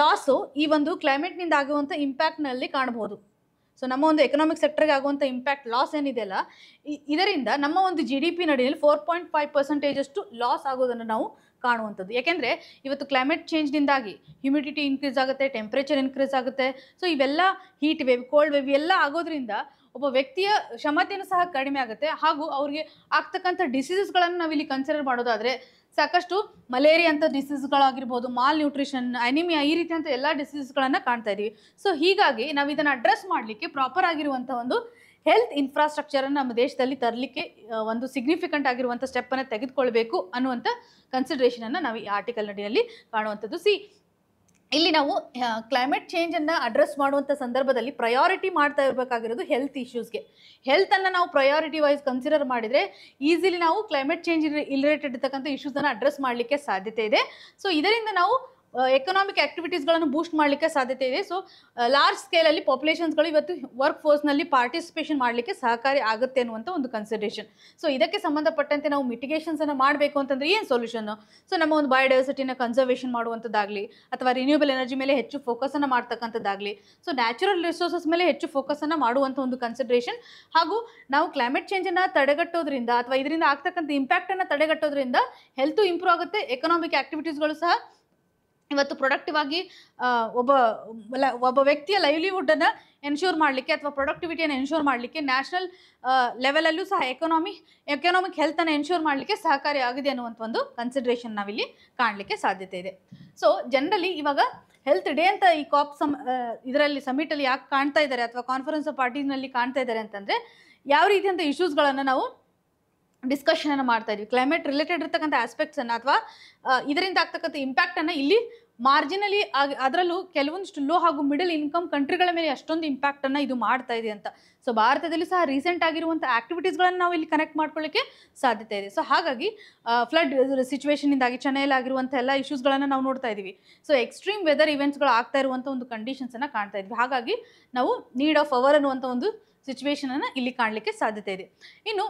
S1: ಲಾಸು ಈ ಒಂದು ಕ್ಲೈಮೇಟ್ನಿಂದ ಆಗುವಂಥ ಇಂಪ್ಯಾಕ್ಟ್ನಲ್ಲಿ ಕಾಣಬಹುದು ಸೊ ನಮ್ಮ ಒಂದು ಎಕನಾಮಿಕ್ ಸೆಕ್ಟರ್ಗೆ ಆಗುವಂಥ ಇಂಪ್ಯಾಕ್ಟ್ ಲಾಸ್ ಏನಿದೆ ಅಲ್ಲ ಇದರಿಂದ ನಮ್ಮ ಒಂದು ಜಿ ಡಿ ಪಿ ನಡಿನಲ್ಲಿ ಫೋರ್ ಪಾಯಿಂಟ್ ಫೈವ್ ಪರ್ಸೆಂಟೇಜಷ್ಟು ಲಾಸ್ ಆಗೋದನ್ನು ನಾವು ಕಾಣುವಂಥದ್ದು ಯಾಕೆಂದರೆ ಇವತ್ತು ಕ್ಲೈಮೇಟ್ ಚೇಂಜ್ನಿಂದಾಗಿ ಹ್ಯುಮಿಡಿಟಿ ಇನ್ಕ್ರೀಸ್ ಆಗುತ್ತೆ ಟೆಂಪ್ರೇಚರ್ ಇನ್ಕ್ರೀಸ್ ಆಗುತ್ತೆ ಸೊ ಇವೆಲ್ಲ ಹೀಟ್ ವೇವ್ ಕೋಲ್ಡ್ ವೇವ್ ಎಲ್ಲ ಆಗೋದ್ರಿಂದ ಒಬ್ಬ ವ್ಯಕ್ತಿಯ ಕ್ಷಮತೆಯೂ ಸಹ ಕಡಿಮೆ ಆಗುತ್ತೆ ಹಾಗೂ ಅವರಿಗೆ ಆಗ್ತಕ್ಕಂಥ ಡಿಸೀಸಸ್ಗಳನ್ನು ನಾವಿಲ್ಲಿ ಕನ್ಸಿಡರ್ ಮಾಡೋದಾದರೆ ಸಾಕಷ್ಟು ಮಲೇರಿಯಾ ಅಂತ ಡಿಸೀಸ್ಗಳಾಗಿರ್ಬೋದು ಮಾಲ್ ನ್ಯೂಟ್ರಿಷನ್ ಅನಿಮಿಯಾ ಈ ರೀತಿಯಂಥ ಎಲ್ಲ ಡಿಸೀಸ್ಗಳನ್ನು ಕಾಣ್ತಾ ಇದ್ದೀವಿ ಸೊ ಹೀಗಾಗಿ ನಾವು ಇದನ್ನು ಅಡ್ರೆಸ್ ಮಾಡಲಿಕ್ಕೆ ಪ್ರಾಪರ್ ಆಗಿರುವಂಥ ಒಂದು ಹೆಲ್ತ್ ಇನ್ಫ್ರಾಸ್ಟ್ರಕ್ಚರನ್ನು ನಮ್ಮ ದೇಶದಲ್ಲಿ ತರಲಿಕ್ಕೆ ಒಂದು ಸಿಗ್ನಿಫಿಕೆಂಟ್ ಆಗಿರುವಂಥ ಸ್ಟೆಪ್ಪನ್ನು ತೆಗೆದುಕೊಳ್ಬೇಕು ಅನ್ನುವಂಥ ಕನ್ಸಿಡರೇಷನನ್ನು ನಾವು ಈ ಆರ್ಟಿಕಲ್ ನಡಿಯಲ್ಲಿ ಕಾಣುವಂಥದ್ದು ಸಿ ಇಲ್ಲಿ ನಾವು ಕ್ಲೈಮೇಟ್ ಚೇಂಜನ್ನು ಅಡ್ರೆಸ್ ಮಾಡುವಂಥ ಸಂದರ್ಭದಲ್ಲಿ ಪ್ರಯಾರಿಟಿ ಮಾಡ್ತಾ ಇರಬೇಕಾಗಿರೋದು ಹೆಲ್ತ್ ಇಶ್ಯೂಸ್ಗೆ ಹೆಲ್ತನ್ನು ನಾವು ಪ್ರಯಾರಿಟಿ ವೈಸ್ ಕನ್ಸಿಡರ್ ಮಾಡಿದರೆ ಈಸಿಲಿ ನಾವು ಕ್ಲೈಮೇಟ್ ಚೇಂಜ್ ರಿಲೇಟೆಡ್ ಇರ್ತಕ್ಕಂಥ ಇಶ್ಯೂಸನ್ನು ಅಡ್ರೆಸ್ ಮಾಡಲಿಕ್ಕೆ ಸಾಧ್ಯತೆ ಇದೆ ಸೊ ಇದರಿಂದ ನಾವು ಎಕನಾಮಿಕ್ ಆಕ್ಟಿವಿಟೀಸ್ಗಳನ್ನು ಬೂಸ್ಟ್ ಮಾಡಲಿಕ್ಕೆ ಸಾಧ್ಯತೆ ಇದೆ ಸೊ ಲಾರ್ಜ್ ಸ್ಕೇಲಲ್ಲಿ ಪಾಪ್ಯುಲೇಷನ್ಸ್ಗಳು ಇವತ್ತು ವರ್ಕ್ ಫೋರ್ಸ್ನಲ್ಲಿ ಪಾರ್ಟಿಸಿಪೇಷನ್ ಮಾಡಲಿಕ್ಕೆ ಸಹಕಾರಿ ಆಗುತ್ತೆ ಅನ್ನುವಂಥ ಒಂದು ಕನ್ಸಿಡರೇಷನ್ ಸೊ ಇದಕ್ಕೆ ಸಂಬಂಧಪಟ್ಟಂತೆ ನಾವು ಮಿಟಿಗೇಷನ್ಸನ್ನು ಮಾಡಬೇಕು ಅಂತಂದರೆ ಏನು ಸೊಲ್ಯೂಷನ್ನು ಸೊ ನಮ್ಮ ಒಂದು ಬಯೋಡೈವರ್ಸಿಟಿನ ಕನ್ಸರ್ವೇಷನ್ ಮಾಡುವಂಥದ್ದಾಗಲಿ ಅಥವಾ ರಿನ್ಯೂಬಲ್ ಎನರ್ಜಿ ಮೇಲೆ ಹೆಚ್ಚು ಫೋಕಸನ್ನು ಮಾಡ್ತಕ್ಕಂಥದ್ದಾಗಲಿ ಸೊ ನ್ಯಾಚುರಲ್ ರಿಸೋರ್ಸಸ್ ಮೇಲೆ ಹೆಚ್ಚು ಫೋಕಸನ್ನು ಮಾಡುವಂಥ ಒಂದು ಕನ್ಸಿಡರೇಷನ್ ಹಾಗೂ ನಾವು ಕ್ಲೈಮೇಟ್ ಚೇಂಜನ್ನು ತಡೆಗಟ್ಟೋದ್ರಿಂದ ಅಥವಾ ಇದರಿಂದ ಆಗ್ತಕ್ಕಂಥ ಇಂಪ್ಯಾಕ್ಟನ್ನು ತಡೆಗಟ್ಟೋದ್ರಿಂದ ಹೆಲ್ತು ಇಂಪ್ರೂವ್ ಆಗುತ್ತೆ ಎಕನಾಮಿಕ್ ಆ್ಯಕ್ಟಿವಿಟೀಸ್ಗಳು ಸಹ ಇವತ್ತು ಪ್ರೊಡಕ್ಟಿವ್ ಆಗಿ ಒಬ್ಬ ಒಬ್ಬ ವ್ಯಕ್ತಿಯ ಲೈವ್ಲಿವುಡ್ಡನ್ನು ಎನ್ಶೂರ್ ಮಾಡಲಿಕ್ಕೆ ಅಥವಾ ಪ್ರೊಡಕ್ಟಿವಿಟಿಯನ್ನು ಎನ್ಶೂರ್ ಮಾಡಲಿಕ್ಕೆ ನ್ಯಾಷನಲ್ ಲೆವೆಲಲ್ಲೂ ಸಹ ಎಕನಾಮಿ ಎಕನಾಮಿಕ್ ಹೆಲ್ತನ್ನು ಎನ್ಶೂರ್ ಮಾಡಲಿಕ್ಕೆ ಸಹಕಾರಿ ಆಗಿದೆ ಅನ್ನುವಂಥ ಒಂದು ಕನ್ಸಿಡ್ರೇಷನ್ ನಾವಿಲ್ಲಿ ಕಾಣಲಿಕ್ಕೆ ಸಾಧ್ಯತೆ ಇದೆ ಸೊ ಜನರಲಿ ಇವಾಗ ಹೆಲ್ತ್ ಡೇ ಅಂತ ಈ ಕಾಪ್ ಸಮ್ ಇದರಲ್ಲಿ ಸಮಿಟಲ್ಲಿ ಯಾಕೆ ಕಾಣ್ತಾ ಇದ್ದಾರೆ ಅಥವಾ ಕಾನ್ಫರೆನ್ಸ್ ಆಫ್ ಪಾರ್ಟೀಸ್ನಲ್ಲಿ ಕಾಣ್ತಾ ಇದ್ದಾರೆ ಅಂತಂದರೆ ಯಾವ ರೀತಿಯಂಥ ಇಶ್ಯೂಸ್ಗಳನ್ನು ನಾವು ಡಿಸ್ಕಷನ್ ಅನ್ನು ಮಾಡ್ತಾ ಇದ್ವಿ ಕ್ಲೈಮೇಟ್ ರಿಲೇಟೆಡ್ ಇರ್ತಕ್ಕಂಥ ಆಸ್ಪೆಕ್ಟ್ಸ್ ಅನ್ನು ಅಥವಾ ಇದರಿಂದ ಆಗ್ತಕ್ಕಂಥ ಇಂಪ್ಯಾಕ್ಟ್ ಅನ್ನ ಇಲ್ಲಿ ಮಾರ್ಜಿನಲಿ ಅದರಲ್ಲೂ ಕೆಲವೊಂದಷ್ಟು ಲೋ ಹಾಗೂ ಮಿಡಲ್ ಇನ್ಕಮ್ ಕಂಟ್ರಿಗಳ ಮೇಲೆ ಅಷ್ಟೊಂದು ಇಂಪ್ಯಾಕ್ಟ್ ಇದು ಮಾಡ್ತಾ ಇದೆ ಅಂತ ಸೊ ಭಾರತದಲ್ಲೂ ಸಹ ರೀಸೆಂಟ್ ಆಗಿರುವಂಥ ಆಕ್ಟಿವಿಟೀಸ್ಗಳನ್ನು ನಾವು ಇಲ್ಲಿ ಕನೆಕ್ಟ್ ಮಾಡ್ಕೊಳ್ಳಿಕ್ಕೆ ಸಾಧ್ಯತೆ ಇದೆ ಸೊ ಹಾಗಾಗಿ ಫ್ಲಡ್ ಸಿಚುವೇಶನಿಂದಾಗಿ ಚೆನ್ನೈಲಾಗಿರುವಂಥ ಎಲ್ಲ ಇಶ್ಯೂಸ್ಗಳನ್ನು ನಾವು ನೋಡ್ತಾ ಇದ್ದೀವಿ ಸೊ ಎಕ್ಸ್ಟ್ರೀಮ್ ವೆದರ್ ಇವೆಂಟ್ಸ್ಗಳು ಆಗ್ತಾ ಇರುವಂಥ ಒಂದು ಕಂಡೀಷನ್ಸನ್ನು ಕಾಣ್ತಾ ಇದ್ವಿ ಹಾಗಾಗಿ ನಾವು ನೀಡ್ ಆಫ್ ಅವರ್ ಅನ್ನುವಂಥ ಒಂದು ಸಿಚುವೇಶನನ್ನು ಇಲ್ಲಿ ಕಾಣಲಿಕ್ಕೆ ಸಾಧ್ಯತೆ ಇದೆ ಇನ್ನು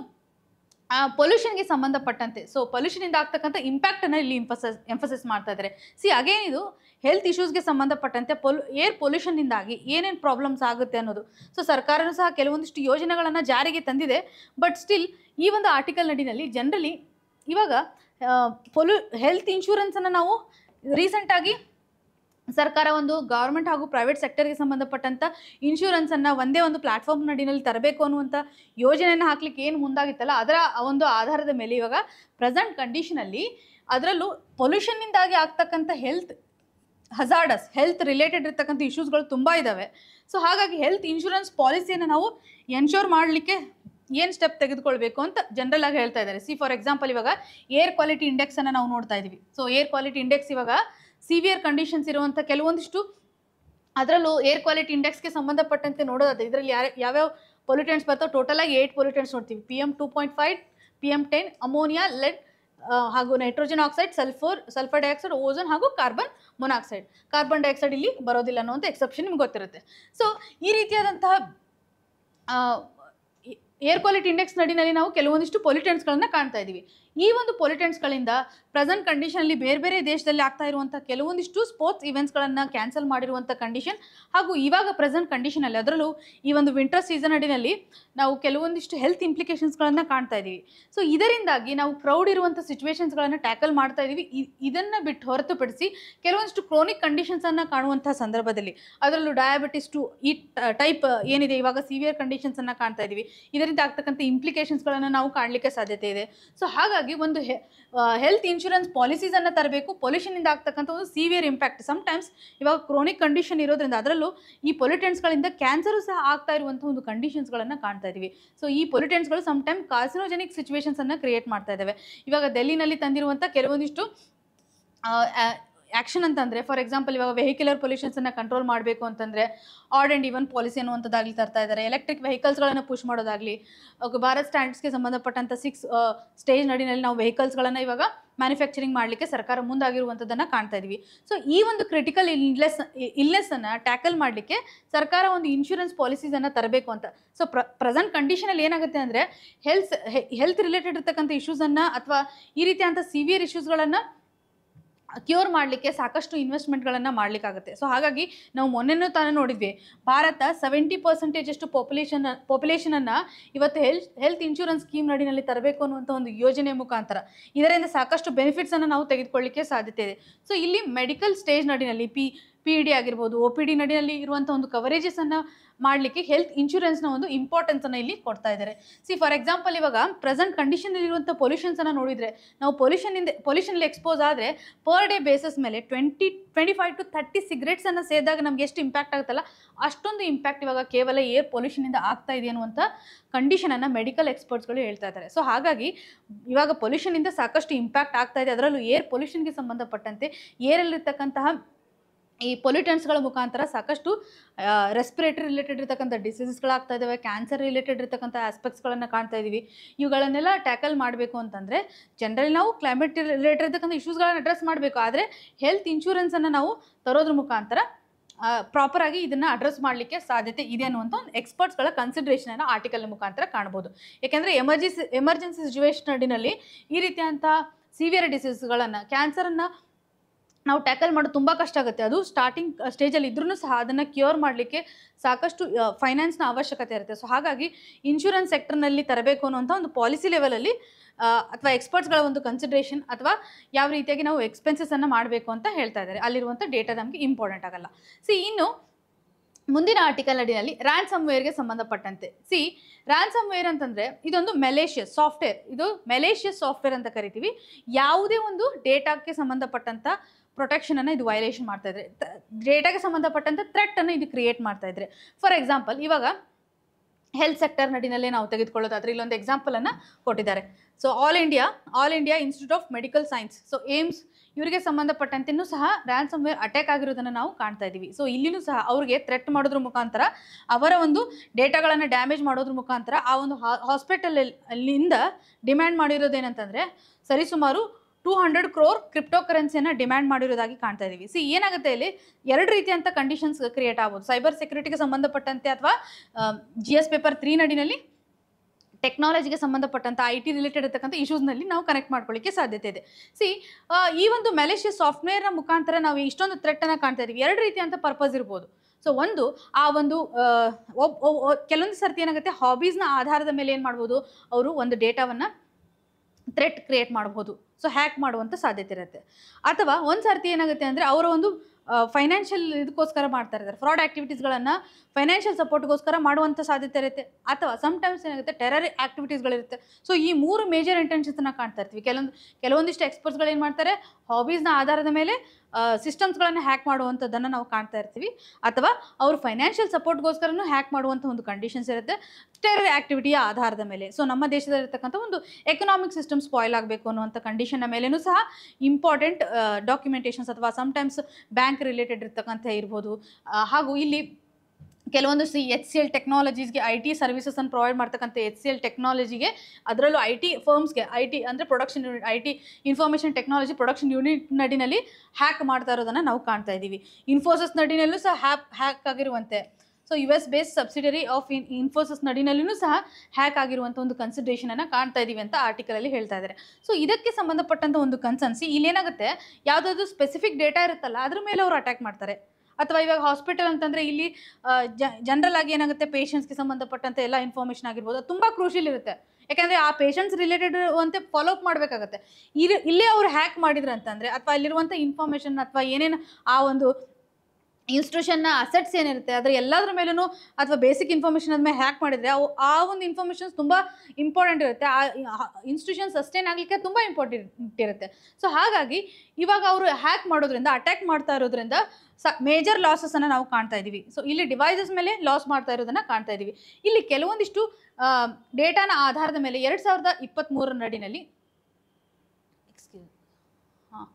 S1: ಪೊಲ್ಯೂಷನ್ಗೆ ಸಂಬಂಧಪಟ್ಟಂತೆ ಸೊ ಪೊಲ್ಯೂಷನಿಂದ ಆಗ್ತಕ್ಕಂಥ ಇಂಪ್ಯಾಕ್ಟನ್ನು ಇಲ್ಲಿ ಇಂಫಸಸ್ ಎಂಫಸಿಸ್ ಮಾಡ್ತಾ ಇದ್ದಾರೆ ಸಿ ಅಗೇನ್ ಇದು ಹೆಲ್ತ್ ಇಶ್ಯೂಸ್ಗೆ ಸಂಬಂಧಪಟ್ಟಂತೆ ಪೊಲ್ ಏರ್ ಪೊಲ್ಯೂಷನ್ನಿಂದಾಗಿ ಏನೇನು ಪ್ರಾಬ್ಲಮ್ಸ್ ಆಗುತ್ತೆ ಅನ್ನೋದು ಸೊ ಸರ್ಕಾರನೂ ಸಹ ಕೆಲವೊಂದಿಷ್ಟು ಯೋಜನೆಗಳನ್ನು ಜಾರಿಗೆ ತಂದಿದೆ ಬಟ್ ಸ್ಟಿಲ್ ಈ ಒಂದು ಆರ್ಟಿಕಲ್ ನಡಿನಲ್ಲಿ ಜನರಲಿ ಇವಾಗ ಪೊಲ್ಯೂ ಹೆಲ್ತ್ ಇನ್ಶೂರೆನ್ಸನ್ನು ನಾವು ರೀಸೆಂಟಾಗಿ ಸರ್ಕಾರ ಒಂದು ಗೌರ್ಮೆಂಟ್ ಹಾಗೂ ಪ್ರೈವೇಟ್ ಸೆಕ್ಟರ್ಗೆ ಸಂಬಂಧಪಟ್ಟಂಥ ಇನ್ಶೂರೆನ್ಸನ್ನು ಒಂದೇ ಒಂದು ಪ್ಲಾಟ್ಫಾರ್ಮ್ ನಡಿನಲ್ಲಿ ತರಬೇಕು ಅನ್ನುವಂಥ ಯೋಜನೆಯನ್ನು ಹಾಕ್ಲಿಕ್ಕೆ ಏನು ಮುಂದಾಗಿತ್ತಲ್ಲ ಅದರ ಒಂದು ಆಧಾರದ ಮೇಲೆ ಇವಾಗ ಪ್ರೆಸೆಂಟ್ ಕಂಡೀಷನಲ್ಲಿ ಅದರಲ್ಲೂ ಪೊಲ್ಯೂಷನ್ನಿಂದಾಗಿ ಆಗ್ತಕ್ಕಂಥ ಹೆಲ್ತ್ ಹಜಾರ್ಡಸ್ ಹೆಲ್ತ್ ರಿಲೇಟೆಡ್ ಇರ್ತಕ್ಕಂಥ ಇಶ್ಯೂಸ್ಗಳು ತುಂಬ ಇದ್ದಾವೆ ಸೊ ಹಾಗಾಗಿ ಹೆಲ್ತ್ ಇನ್ಶೂರೆನ್ಸ್ ಪಾಲಿಸಿಯನ್ನು ನಾವು ಎನ್ಶೋರ್ ಮಾಡಲಿಕ್ಕೆ ಏನು ಸ್ಟೆಪ್ ತೆಗೆದುಕೊಳ್ಬೇಕು ಅಂತ ಜನರಲ್ ಆಗಿ ಹೇಳ್ತಾ ಇದ್ದಾರೆ ಸಿ ಫಾರ್ ಎಕ್ಸಾಂಪಲ್ ಇವಾಗ ಏರ್ ಕ್ವಾಲಿಟಿ ಇಂಡೆಕ್ಸನ್ನು ನಾವು ನೋಡ್ತಾ ಇದ್ದೀವಿ ಸೊ ಏರ್ ಕ್ವಾಲಿಟಿ ಇಂಡೆಕ್ಸ್ ಇವಾಗ ಸಿವಿಯರ್ ಕಂಡೀಷನ್ಸ್ ಇರುವಂಥ ಕೆಲವೊಂದಿಷ್ಟು ಅದರಲ್ಲೂ ಏರ್ ಕ್ವಾಲಿಟಿ ಇಂಡೆಕ್ಸ್ಗೆ ಸಂಬಂಧಪಟ್ಟಂತೆ ನೋಡೋದಾದ್ರೆ ಇದರಲ್ಲಿ ಯಾವ ಯಾವ್ಯಾವ ಪೊಲ್ಯೂಟೆಂಟ್ಸ್ ಬರ್ತಾವೆ ಟೋಟಲಾಗಿ ಏಯ್ಟ್ ಪೊಲ್ಯೂಟೆಂಟ್ಸ್ ನೋಡ್ತೀವಿ P M two point five P M ten ammonia lead ಹಾಗೂ nitrogen oxide sulphur sulphur dioxide ozone ಹಾಗೂ ಕಾರ್ಬನ್ ಮೊನಾಕ್ಸೈಡ್ ಕಾರ್ಬನ್ ಡೈಆಕ್ಸೈಡ್ ಇಲ್ಲಿ ಬರೋದಿಲ್ಲ ಅನ್ನೋಂಥ ಎಕ್ಸೆಪ್ಷನ್ ನಿಮ್ಗೆ ಗೊತ್ತಿರುತ್ತೆ ಸೊ ಈ ರೀತಿಯಾದಂತಹ ಏರ್ ಕ್ವಾಲಿಟಿ ಇಂಡೆಕ್ಸ್ ನಡಿನಲ್ಲಿ ನಾವು ಕೆಲವೊಂದಿಷ್ಟು ಪೊಲ್ಯೂಟೆಂಟ್ಸ್ಗಳನ್ನು ಕಾಣ್ತಾ ಇದ್ದೀವಿ ಈ ಒಂದು ಪೊಲಿಟೆಂಟ್ಸ್ಗಳಿಂದ ಪ್ರೆಸೆಂಟ್ ಕಂಡೀಷನಲ್ಲಿ ಬೇರೆ ಬೇರೆ ದೇಶದಲ್ಲಿ ಆಗ್ತಾ ಇರುವಂಥ ಕೆಲವೊಂದಿಷ್ಟು ಸ್ಪೋರ್ಟ್ಸ್ ಇವೆಂಟ್ಸ್ಗಳನ್ನು ಕ್ಯಾನ್ಸಲ್ ಮಾಡಿರುವಂಥ ಕಂಡೀಷನ್ ಹಾಗೂ ಇವಾಗ ಪ್ರೆಸೆಂಟ್ ಕಂಡೀಷನಲ್ಲಿ ಅದರಲ್ಲೂ ಈ ಒಂದು ವಿಂಟರ್ ಸೀಸನ್ ಅಡಿನಲ್ಲಿ ನಾವು ಕೆಲವೊಂದಿಷ್ಟು ಹೆಲ್ತ್ ಇಂಪ್ಲಿಕೇಶನ್ಸ್ಗಳನ್ನು ಕಾಣ್ತಾ ಇದ್ದೀವಿ ಸೊ ಇದರಿಂದಾಗಿ ನಾವು ಪ್ರೌಡ್ ಇರುವಂಥ ಸಿಚುವೇಶನ್ಸ್ಗಳನ್ನು ಟ್ಯಾಕಲ್ ಮಾಡ್ತಾ ಇದ್ದೀವಿ ಇದನ್ನು ಬಿಟ್ಟು ಹೊರತುಪಡಿಸಿ ಕೆಲವೊಂದಿಷ್ಟು ಕ್ರೋನಿಕ್ ಕಂಡೀಷನ್ಸನ್ನು ಕಾಣುವಂಥ ಸಂದರ್ಭದಲ್ಲಿ ಅದರಲ್ಲೂ ಡಯಾಬಿಟಿಸ್ ಟು ಈ ಟೈಪ್ ಏನಿದೆ ಇವಾಗ ಸಿವಿಯರ್ ಕಂಡೀಷನ್ಸನ್ನು ಕಾಣ್ತಾ ಇದ್ದೀವಿ ಇದರಿಂದ ಆಗ್ತಕ್ಕಂಥ ಇಂಪ್ಲಿಕೇಶನ್ಸ್ಗಳನ್ನು ನಾವು ಕಾಣಲಿಕ್ಕೆ ಸಾಧ್ಯತೆ ಇದೆ ಸೊ ಹಾಗಾಗಿ ಹಾಗಾಗಿ ಒಂದು ಹೆಲ್ತ್ ಇನ್ಶೂರೆನ್ಸ್ ಪಾಲಿಸೀಸನ್ನು ತರಬೇಕು ಪೊಲ್ಯೂಷನಿಂದ ಆಗ್ತಕ್ಕಂಥ ಒಂದು ಸಿವಿಯರ್ ಇಂಪ್ಯಾಕ್ಟ್ ಸಮ್ ಟೈಮ್ಸ್ ಇವಾಗ ಕ್ರೋನಿಕ್ ಕಂಡೀಷನ್ ಇರೋದ್ರಿಂದ ಅದರಲ್ಲೂ ಈ ಪೊಲ್ಯೂಟೆಂಟ್ಸ್ಗಳಿಂದ ಕ್ಯಾನ್ಸರು ಸಹ ಆಗ್ತಾ ಇರುವಂಥ ಒಂದು ಕಂಡೀಷನ್ಸ್ಗಳನ್ನು ಕಾಣ್ತಾ ಇದ್ದೀವಿ ಸೊ ಈ ಪೊಲ್ಯೂಟೆಂಟ್ಸ್ಗಳು ಟೈಮ್ ಕಾರ್ಸಿನೋಜೆನಿಕ್ ಸಿಚುವೇಷನ್ಸನ್ನು ಕ್ರಿಯೇಟ್ ಮಾಡ್ತಾ ಇದ್ದಾವೆ ಇವಾಗ ದೆಲ್ಲಿನಲ್ಲಿ ತಂದಿರುವಂಥ ಕೆಲವೊಂದಿಷ್ಟು ಆ್ಯಕ್ಷನ್ ಅಂತಂದರೆ ಫಾರ್ ಎಕ್ಸಾಂಪಲ್ ಇವಾಗ ವೆಹಿಕ್ಯುಲರ್ ಪೊಲ್ಯೂಷನ್ಸನ್ನು ಕಂಟ್ರೋಲ್ ಮಾಡಬೇಕು ಅಂತಂದರೆ ಆಡ್ ಆ್ಯಂಡ್ ಇವನ್ ಪಾಲಿಸಿ ಅನ್ನುವಂಥದ್ದಾಗಲಿ ತರ್ತಾ ಇದ್ದಾರೆ ಎಲೆಕ್ಟ್ರಿಕ್ ವೆಹಿಕಲ್ಸ್ಗಳನ್ನು ಪುಷ್ ಮಾಡೋದಾಗಲಿ ಭಾರತ್ ಸ್ಟ್ಯಾಂಡರ್ಡ್ಸ್ಗೆ ಸಂಬಂಧಪಟ್ಟಂಥ ಸಿಕ್ಸ್ ಸ್ಟೇಜ್ ನಡಿನಲ್ಲಿ ನಾವು ವೆಹಿಕಲ್ಸ್ಗಳನ್ನು ಇವಾಗ ಮ್ಯಾನುಫ್ಯಾಕ್ಚರಿಂಗ್ ಮಾಡಲಿಕ್ಕೆ ಸರ್ಕಾರ ಮುಂದಾಗಿರುವಂಥದ್ದನ್ನು ಕಾಣ್ತಾ ಇದ್ವಿ ಸೊ ಈ ಒಂದು ಕ್ರಿಟಿಕಲ್ ಇಲ್ಲೆಸ್ ಇಲ್ನೆಸ್ಸನ್ನು ಟ್ಯಾಕಲ್ ಮಾಡಲಿಕ್ಕೆ ಸರ್ಕಾರ ಒಂದು ಇನ್ಶೂರೆನ್ಸ್ ಪಾಲಿಸೀಸನ್ನು ತರಬೇಕು ಅಂತ ಸೊ ಪ್ರ ಪ್ರೆಸೆಂಟ್ ಕಂಡೀಷನಲ್ಲಿ ಏನಾಗುತ್ತೆ ಅಂದರೆ ಹೆಲ್ತ್ ಹೆಲ್ತ್ ರಿಲೇಟೆಡ್ ಇರ್ತಕ್ಕಂಥ ಇಶ್ಯೂಸನ್ನು ಅಥವಾ ಈ ರೀತಿಯಾದಂಥ ಸಿವಿಯರ್ ಇಶ್ಯೂಸ್ಗಳನ್ನು ಕ್ಯೂರ್ ಮಾಡಲಿಕ್ಕೆ ಸಾಕಷ್ಟು ಇನ್ವೆಸ್ಟ್ಮೆಂಟ್ಗಳನ್ನು ಮಾಡಲಿಕ್ಕಾಗುತ್ತೆ ಸೊ ಹಾಗಾಗಿ ನಾವು ಮೊನ್ನೆನೂ ತಾನೇ ನೋಡಿದ್ವಿ ಭಾರತ ಸೆವೆಂಟಿ ಪರ್ಸೆಂಟೇಜಷ್ಟು ಪಾಪ್ಯುಲೇಷನ್ ಪಾಪ್ಯುಲೇಷನನ್ನು ಇವತ್ತು ಹೆಲ್ತ್ ಹೆಲ್ತ್ ಇನ್ಶೂರೆನ್ಸ್ ಸ್ಕೀಮ್ ನಡಿನಲ್ಲಿ ತರಬೇಕು ಅನ್ನುವಂಥ ಒಂದು ಯೋಜನೆ ಮುಖಾಂತರ ಇದರಿಂದ ಸಾಕಷ್ಟು ಬೆನಿಫಿಟ್ಸನ್ನು ನಾವು ತೆಗೆದುಕೊಳ್ಳಿಕ್ಕೆ ಸಾಧ್ಯತೆ ಇದೆ ಸೊ ಇಲ್ಲಿ ಮೆಡಿಕಲ್ ಸ್ಟೇಜ್ ನಡಿನಲ್ಲಿ ಪಿ ಪಿ ಡಿ ಆಗಿರ್ಬೋದು ಓ ಪಿ ಡಿ ನಡಿಯಲ್ಲಿ ಇರುವಂಥ ಒಂದು ಕವರೇಜಸನ್ನು ಮಾಡಲಿಕ್ಕೆ ಹೆಲ್ತ್ ಇನ್ಶೂರೆನ್ಸ್ನ ಒಂದು ಇಂಪಾರ್ಟೆನ್ಸನ್ನು ಇಲ್ಲಿ ಕೊಡ್ತಾ ಇದ್ದಾರೆ ಸಿ ಫಾರ್ ಎಕ್ಸಾಂಪಲ್ ಇವಾಗ ಪ್ರೆಸೆಂಟ್ ಕಂಡೀಷನಲ್ಲಿರುವಂಥ ಪೊಲ್ಯೂಷನ್ಸನ್ನು ನೋಡಿದರೆ ನಾವು ಪೊಲ್ಯೂಷನಿಂದ ಪೊಲ್ಯೂಷನಲ್ಲಿ ಎಕ್ಸ್ಪೋಸ್ ಆದರೆ ಪರ್ ಡೇ ಬೇಸಸ್ ಮೇಲೆ twenty twenty five to thirty ಸಿಗರೇಟ್ಸನ್ನು ಸೇದಾಗ ನಮ್ಗೆ ಎಷ್ಟು ಇಂಪ್ಯಾಕ್ಟ್ ಆಗುತ್ತಲ್ಲ ಅಷ್ಟೊಂದು ಇಂಪ್ಯಾಕ್ಟ್ ಇವಾಗ ಕೇವಲ ಏರ್ ಪೊಲ್ಯೂಷನಿಂದ ಆಗ್ತಾ ಇದೆ ಅನ್ನುವಂಥ ಕಂಡೀಷನನ್ನು ಮೆಡಿಕಲ್ ಎಕ್ಸ್ಪರ್ಟ್ಸ್ಗಳು ಹೇಳ್ತಾ ಇದ್ದಾರೆ ಸೊ ಹಾಗಾಗಿ ಇವಾಗ ಪೊಲ್ಯೂಷನಿಂದ ಸಾಕಷ್ಟು ಇಂಪ್ಯಾಕ್ಟ್ ಆಗ್ತಾ ಇದೆ ಅದರಲ್ಲೂ ಏರ್ ಪೊಲ್ಯೂಷನ್ಗೆ ಸಂಬಂಧಪಟ್ಟಂತೆ ಏರಲ್ಲಿರ್ತಕ್ಕಂತಹ ಈ ಪೊಲ್ಯೂಟೆಂಟ್ಸ್ಗಳ ಮುಖಾಂತರ ಸಾಕಷ್ಟು ರೆಸ್ಪಿರೇಟರಿ ರಿಲೇಟೆಡ್ ಇರತಕ್ಕಂಥ ಡಿಸೀಸಸ್ಗಳಾಗ್ತಾ ಇದ್ದಾವೆ ಕ್ಯಾನ್ಸರ್ ರಿಲೇಟೆಡ್ ಇರ್ತಕ್ಕಂಥ ಆಸ್ಪೆಕ್ಟ್ಸ್ಗಳನ್ನು ಕಾಣ್ತಾ ಇದ್ದೀವಿ ಇವುಗಳನ್ನೆಲ್ಲ ಟ್ಯಾಕಲ್ ಮಾಡಬೇಕು ಅಂತಂದರೆ ಜನರಲ್ಲಿ ನಾವು ಕ್ಲೈಮೇಟ್ ರಿಲೇಟೆಡ್ ಇರತಕ್ಕಂಥ ಇಶ್ಯೂಸ್ಗಳನ್ನು ಅಡ್ರೆಸ್ ಮಾಡಬೇಕು ಆದರೆ ಹೆಲ್ತ್ ಇನ್ಶೂರೆನ್ಸನ್ನು ನಾವು ತರೋದ್ರ ಮುಖಾಂತರ ಪ್ರಾಪರಾಗಿ ಇದನ್ನು ಅಡ್ರೆಸ್ ಮಾಡಲಿಕ್ಕೆ ಸಾಧ್ಯತೆ ಇದೆ ಅನ್ನುವಂಥ ಒಂದು ಎಕ್ಸ್ಪರ್ಟ್ಸ್ಗಳ ಕನ್ಸಿಡ್ರೇಷನನ್ನು ಆರ್ಟಿಕಲ್ ಮುಖಾಂತರ ಕಾಣ್ಬೋದು ಯಾಕೆಂದರೆ ಎಮರ್ಜೆನ್ಸಿ ಎಮರ್ಜೆನ್ಸಿ ಸಿಚುವೇಷನ್ ಅಡಿನಲ್ಲಿ ಈ ರೀತಿಯಂಥ ಸಿವಿಯರ್ ಡಿಸೀಸ್ಗಳನ್ನು ಕ್ಯಾನ್ಸರನ್ನು ನಾವು ಟ್ಯಾಕಲ್ ಮಾಡೋದು ತುಂಬ ಕಷ್ಟ ಆಗುತ್ತೆ ಅದು ಸ್ಟಾರ್ಟಿಂಗ್ ಸ್ಟೇಜಲ್ಲಿ ಇದ್ರೂ ಸಹ ಅದನ್ನು ಕ್ಯೂರ್ ಮಾಡಲಿಕ್ಕೆ ಸಾಕಷ್ಟು ಫೈನಾನ್ಸ್ನ ಅವಶ್ಯಕತೆ ಇರುತ್ತೆ ಸೊ ಹಾಗಾಗಿ ಇನ್ಶೂರೆನ್ಸ್ ಸೆಕ್ಟರ್ನಲ್ಲಿ ತರಬೇಕು ಅನ್ನೋಂಥ ಒಂದು ಪಾಲಿಸಿ ಲೆವೆಲಲ್ಲಿ ಅಥವಾ ಎಕ್ಸ್ಪರ್ಟ್ಸ್ಗಳ ಒಂದು ಕನ್ಸಿಡ್ರೇಷನ್ ಅಥವಾ ಯಾವ ರೀತಿಯಾಗಿ ನಾವು ಎಕ್ಸ್ಪೆನ್ಸಸನ್ನು ಮಾಡಬೇಕು ಅಂತ ಹೇಳ್ತಾ ಇದ್ದಾರೆ ಅಲ್ಲಿರುವಂಥ ಡೇಟಾ ನಮಗೆ ಇಂಪಾರ್ಟೆಂಟ್ ಆಗಲ್ಲ ಸಿ ಇನ್ನು ಮುಂದಿನ ಆರ್ಟಿಕಲ್ ಅಡಿಯಲ್ಲಿ ರ್ಯಾನ್ಸಮ್ವೇರ್ಗೆ ಸಂಬಂಧಪಟ್ಟಂತೆ ಸಿ ರ್ಯಾನ್ಸಮ್ವೇರ್ ಅಂತಂದರೆ ಇದೊಂದು ಮೆಲೇಷಿಯಸ್ ಸಾಫ್ಟ್ವೇರ್ ಇದು ಮೆಲೇಷಿಯಸ್ ಸಾಫ್ಟ್ವೇರ್ ಅಂತ ಕರಿತೀವಿ ಯಾವುದೇ ಒಂದು ಡೇಟಾಕ್ಕೆ ಸಂಬಂಧಪಟ್ಟಂಥ ಪ್ರೊಟೆಕ್ಷನನ್ನು ಇದು ವೈಲೇಷನ್ ಮಾಡ್ತಾ ಇದ್ರೆ ಡೇಟಾಗೆ ಥ್ರೆಟ್ ಥ್ರೆಟ್ಟನ್ನು ಇದು ಕ್ರಿಯೇಟ್ ಮಾಡ್ತಾ ಇದ್ರೆ ಫಾರ್ ಎಕ್ಸಾಂಪಲ್ ಇವಾಗ ಹೆಲ್ತ್ ಸೆಕ್ಟರ್ ನಡಿನಲ್ಲೇ ನಾವು ತೆಗೆದುಕೊಳ್ಳೋದಾದ್ರೆ ಇಲ್ಲೊಂದು ಎಕ್ಸಾಂಪಲನ್ನು ಕೊಟ್ಟಿದ್ದಾರೆ so all India all India institute of medical science so AIIMS ಇವರಿಗೆ ಸಂಬಂಧಪಟ್ಟಂತೆಯೂ ಸಹ ರ್ಯಾನ್ಸಮ್ ವೇರ್ ಅಟ್ಯಾಕ್ ಆಗಿರೋದನ್ನು ನಾವು ಕಾಣ್ತಾ ಇದ್ದೀವಿ ಸೊ ಇಲ್ಲಿನೂ ಸಹ ಅವರಿಗೆ ಥ್ರೆಟ್ ಮಾಡೋದ್ರ ಮುಖಾಂತರ ಅವರ ಒಂದು ಡೇಟಾಗಳನ್ನು ಡ್ಯಾಮೇಜ್ ಮಾಡೋದ್ರ ಮುಖಾಂತರ ಆ ಒಂದು ಹಾಸ್ಪಿಟಲ್ ಅಲ್ಲಿಂದ ಡಿಮ್ಯಾಂಡ್ ಮಾಡಿರೋದೇನಂತಂದರೆ ಸರಿಸುಮಾರು ಟೂ ಹಂಡ್ರೆಡ್ ಕ್ರೋರ್ ಕ್ರಿಪ್ಟೋ ಕರೆನ್ಸಿಯನ್ನು ಡಿಮ್ಯಾಂಡ್ ಮಾಡಿರೋದಾಗಿ ಕಾಣ್ತಾ ಇದ್ದೀವಿ ಸಿ ಏನಾಗುತ್ತೆ ಇಲ್ಲಿ ಎರಡು ಅಂತ ಕಂಡೀಷನ್ಸ್ ಕ್ರಿಯೇಟ್ ಆಗ್ಬೋದು ಸೈಬರ್ ಸೆಕ್ಯೂರಿಟಿಗೆ ಸಂಬಂಧಪಟ್ಟಂತೆ ಅಥವಾ ಜಿ ಎಸ್ ಪೇಪರ್ ತ್ರೀ ನಡಿನಲ್ಲಿ ಟೆಕ್ನಾಲಜಿಗೆ ಸಂಬಂಧಪಟ್ಟಂಥ ಐ ಟಿ ರಿಲೇಟೆಡ್ ಇರ್ತಕ್ಕಂಥ ಇಶ್ಯೂಸ್ನಲ್ಲಿ ನಾವು ಕನೆಕ್ಟ್ ಮಾಡ್ಕೊಳ್ಳಿಕ್ಕೆ ಸಾಧ್ಯತೆ ಇದೆ ಸಿ ಈ ಒಂದು ಮಲೇಷಿಯಾ ಸಾಫ್ಟ್ವೇರ್ನ ಮುಖಾಂತರ ನಾವು ಇಷ್ಟೊಂದು ಥ್ರೆಟ್ಟನ್ನು ಕಾಣ್ತಾ ಇದ್ದೀವಿ ಎರಡು ಅಂತ ಪರ್ಪಸ್ ಇರ್ಬೋದು ಸೊ ಒಂದು ಆ ಒಂದು ಕೆಲವೊಂದು ಸರ್ತಿ ಏನಾಗುತ್ತೆ ಹಾಬೀಸ್ನ ಆಧಾರದ ಮೇಲೆ ಏನು ಮಾಡ್ಬೋದು ಅವರು ಒಂದು ಡೇಟಾವನ್ನು ಥ್ರೆಟ್ ಕ್ರಿಯೇಟ್ ಮಾಡ್ಬೋದು ಸೊ ಹ್ಯಾಕ್ ಮಾಡುವಂಥ ಸಾಧ್ಯತೆ ಇರುತ್ತೆ ಅಥವಾ ಒಂದು ಸರ್ತಿ ಏನಾಗುತ್ತೆ ಅಂದರೆ ಅವರ ಒಂದು ಫೈನಾನ್ಷಿಯಲ್ ಇದಕ್ಕೋಸ್ಕರ ಮಾಡ್ತಾ ಇರ್ತಾರೆ ಫ್ರಾಡ್ ಆ್ಯಕ್ಟಿವಿಟೀಸ್ಗಳನ್ನು ಫೈನಾನ್ಷಿಯಲ್ ಸಪೋರ್ಟ್ಗೋಸ್ಕರ ಮಾಡುವಂಥ ಸಾಧ್ಯತೆ ಇರುತ್ತೆ ಅಥವಾ ಸಮಟೈಮ್ಸ್ ಏನಾಗುತ್ತೆ ಟೆರರ್ ಆ್ಯಕ್ಟಿವಿಟೀಸ್ಗಳಿರುತ್ತೆ ಸೊ ಈ ಮೂರು ಮೇಜರ್ ಇಂಟೆನ್ಷನ್ಸನ್ನು ಕಾಣ್ತಾ ಇರ್ತೀವಿ ಕೆಲವೊಂದು ಕೆಲವೊಂದಿಷ್ಟು ಎಕ್ಸ್ಪರ್ಟ್ಸ್ಗಳು ಏನು ಮಾಡ್ತಾರೆ ಹಾಬೀಸ್ನ ಆಧಾರದ ಮೇಲೆ ಸಿಸ್ಟಮ್ಸ್ಗಳನ್ನು ಹ್ಯಾಕ್ ಮಾಡುವಂಥದ್ದನ್ನು ನಾವು ಕಾಣ್ತಾ ಇರ್ತೀವಿ ಅಥವಾ ಅವರು ಫೈನಾನ್ಷಿಯಲ್ ಸಪೋರ್ಟ್ಗೋಸ್ಕರನೂ ಹ್ಯಾಕ್ ಮಾಡುವಂಥ ಒಂದು ಕಂಡೀಷನ್ಸ್ ಇರುತ್ತೆ ಟೆರರ್ ಆ್ಯಕ್ಟಿವಿಟಿಯ ಆಧಾರದ ಮೇಲೆ ಸೊ ನಮ್ಮ ದೇಶದಲ್ಲಿರ್ತಕ್ಕಂಥ ಒಂದು ಎಕನಾಮಿಕ್ ಸಿಸ್ಟಮ್ ಸ್ಪಾಯ್ಲ್ ಆಗಬೇಕು ಅನ್ನುವಂಥ ಕಂಡೀಷನ್ನ ಮೇಲೆಯೂ ಸಹ ಇಂಪಾರ್ಟೆಂಟ್ ಡಾಕ್ಯುಮೆಂಟೇಷನ್ಸ್ ಅಥವಾ ಸಮ್ಟೈಮ್ಸ್ ಬ್ಯಾಂಕ್ ರಿಲೇಟೆಡ್ ಇರ್ತಕ್ಕಂಥ ಇರ್ಬೋದು ಹಾಗೂ ಇಲ್ಲಿ ಕೆಲವೊಂದು ಸಿ ಎಚ್ ಸಿ ಎಲ್ ಟೆಕ್ನಾಲಜೀಸ್ಗೆ ಐ ಟಿ ಸರ್ವಿಸಸನ್ನು ಪ್ರೊವೈಡ್ ಮಾಡ್ತಕ್ಕಂಥ ಎಚ್ ಸಿ ಎಲ್ ಟೆಕ್ನಾಲಜಿಗೆ ಅದರಲ್ಲೂ ಐ ಟಿ ಫರ್ಮ್ಸ್ಗೆ ಐ ಟಿ ಅಂದರೆ production unit I T information technology production unit ನಡಿನಲ್ಲಿ ಹ್ಯಾಕ್ ಮಾಡ್ತಾ ಇರೋದನ್ನು ನಾವು ಕಾಣ್ತಾ ಇದ್ದೀವಿ ಇನ್ಫೋಸಿಸ್ ನಡಿನಲ್ಲೂ ಸಹ ಹ್ಯಾಪ್ ಹ್ಯಾಕ್ ಆಗಿರುವಂತೆ so U S base subsidiary of in Infosys ನಡಿನಲ್ಲೂ ಸಹ ಹ್ಯಾಕ್ ಆಗಿರುವಂಥ ಒಂದು ಕನ್ಸಿಡ್ರೇಷನನ್ನು ಕಾಣ್ತಾ ಇದ್ದೀವಿ ಅಂತ ಆರ್ಟಿಕಲಲ್ಲಿ ಹೇಳ್ತಾ ಇದ್ದಾರೆ ಸೊ ಇದಕ್ಕೆ ಸಂಬಂಧಪಟ್ಟಂಥ ಒಂದು ಕನ್ಸನ್ಸಿ ಇಲ್ಲೇನಾಗುತ್ತೆ ಯಾವುದಾದ್ರು ಸ್ಪೆಸಿಫಿಕ್ ಡೇಟಾ ಇರುತ್ತಲ್ಲ ಅದ್ರ ಮೇಲೆ ಅವರು ಅಟ್ಯಾಕ್ ಮಾಡ್ತಾರೆ ಅಥವಾ ಇವಾಗ ಹಾಸ್ಪಿಟಲ್ ಅಂತಂದರೆ ಇಲ್ಲಿ ಜನರಲ್ ಆಗಿ ಏನಾಗುತ್ತೆ ಪೇಷಂಟ್ಸ್ಗೆ ಸಂಬಂಧಪಟ್ಟಂತೆ ಎಲ್ಲ ಇನ್ಫಾರ್ಮೇಷನ್ ಆಗಿರ್ಬೋದು ಅದು ತುಂಬ ಕ್ರೂಷಿಯಲ್ ಇರುತ್ತೆ ಯಾಕಂದರೆ ಆ ಪೇಷಂಟ್ಸ್ ರಿಲೇಟೆಡ್ ಅಂತೆ ಫಾಲೋ ಅಪ್ ಮಾಡಬೇಕಾಗತ್ತೆ ಇಲ್ಲಿ ಇಲ್ಲೇ ಅವರು ಹ್ಯಾಕ್ ಮಾಡಿದ್ರು ಅಂತಂದರೆ ಅಥವಾ ಅಲ್ಲಿರುವಂಥ ಇನ್ಫಾರ್ಮೇಷನ್ ಅಥವಾ ಏನೇನು ಆ ಒಂದು ಇನ್ಸ್ಟಿಟ್ಯೂಷನ್ನ ಅಸೆಟ್ಸ್ ಏನಿರುತ್ತೆ ಅದರ ಎಲ್ಲದರ ಮೇಲೂ ಅಥವಾ ಬೇಸಿಕ್ ಇನ್ಫಾರ್ಮೇಷನ್ ಮೇಲೆ ಹ್ಯಾಕ್ ಮಾಡಿದರೆ ಅವು ಆ ಒಂದು ಇನ್ಫಾರ್ಮೇಷನ್ಸ್ ತುಂಬ ಇಂಪಾರ್ಟೆಂಟ್ ಇರುತ್ತೆ ಆ ಇನ್ಸ್ಟಿಟ್ಯೂಷನ್ ಸಸ್ಟೈನ್ ಆಗಲಿಕ್ಕೆ ತುಂಬ ಇಂಪಾರ್ಟೆಂಟ್ ಇರುತ್ತೆ ಸೊ ಹಾಗಾಗಿ ಇವಾಗ ಅವರು ಹ್ಯಾಕ್ ಮಾಡೋದ್ರಿಂದ ಅಟ್ಯಾಕ್ ಮಾಡ್ತಾ ಇರೋದ್ರಿಂದ ಸ ಮೇಜರ್ ಲಾಸಸ್ಸನ್ನು ನಾವು ಕಾಣ್ತಾ ಇದ್ದೀವಿ ಸೊ ಇಲ್ಲಿ ಡಿವೈಸಸ್ ಮೇಲೆ ಲಾಸ್ ಮಾಡ್ತಾ ಇರೋದನ್ನು ಕಾಣ್ತಾ ಇದ್ದೀವಿ ಇಲ್ಲಿ ಕೆಲವೊಂದಿಷ್ಟು ಡೇಟಾನ ಆಧಾರದ ಮೇಲೆ ಎರಡು ಸಾವಿರದ ಇಪ್ಪತ್ತ್ಮೂರರ ನಡಿನಲ್ಲಿ ಎಕ್ಸ್ಕ್ಯೂಸ್ ಹಾಂ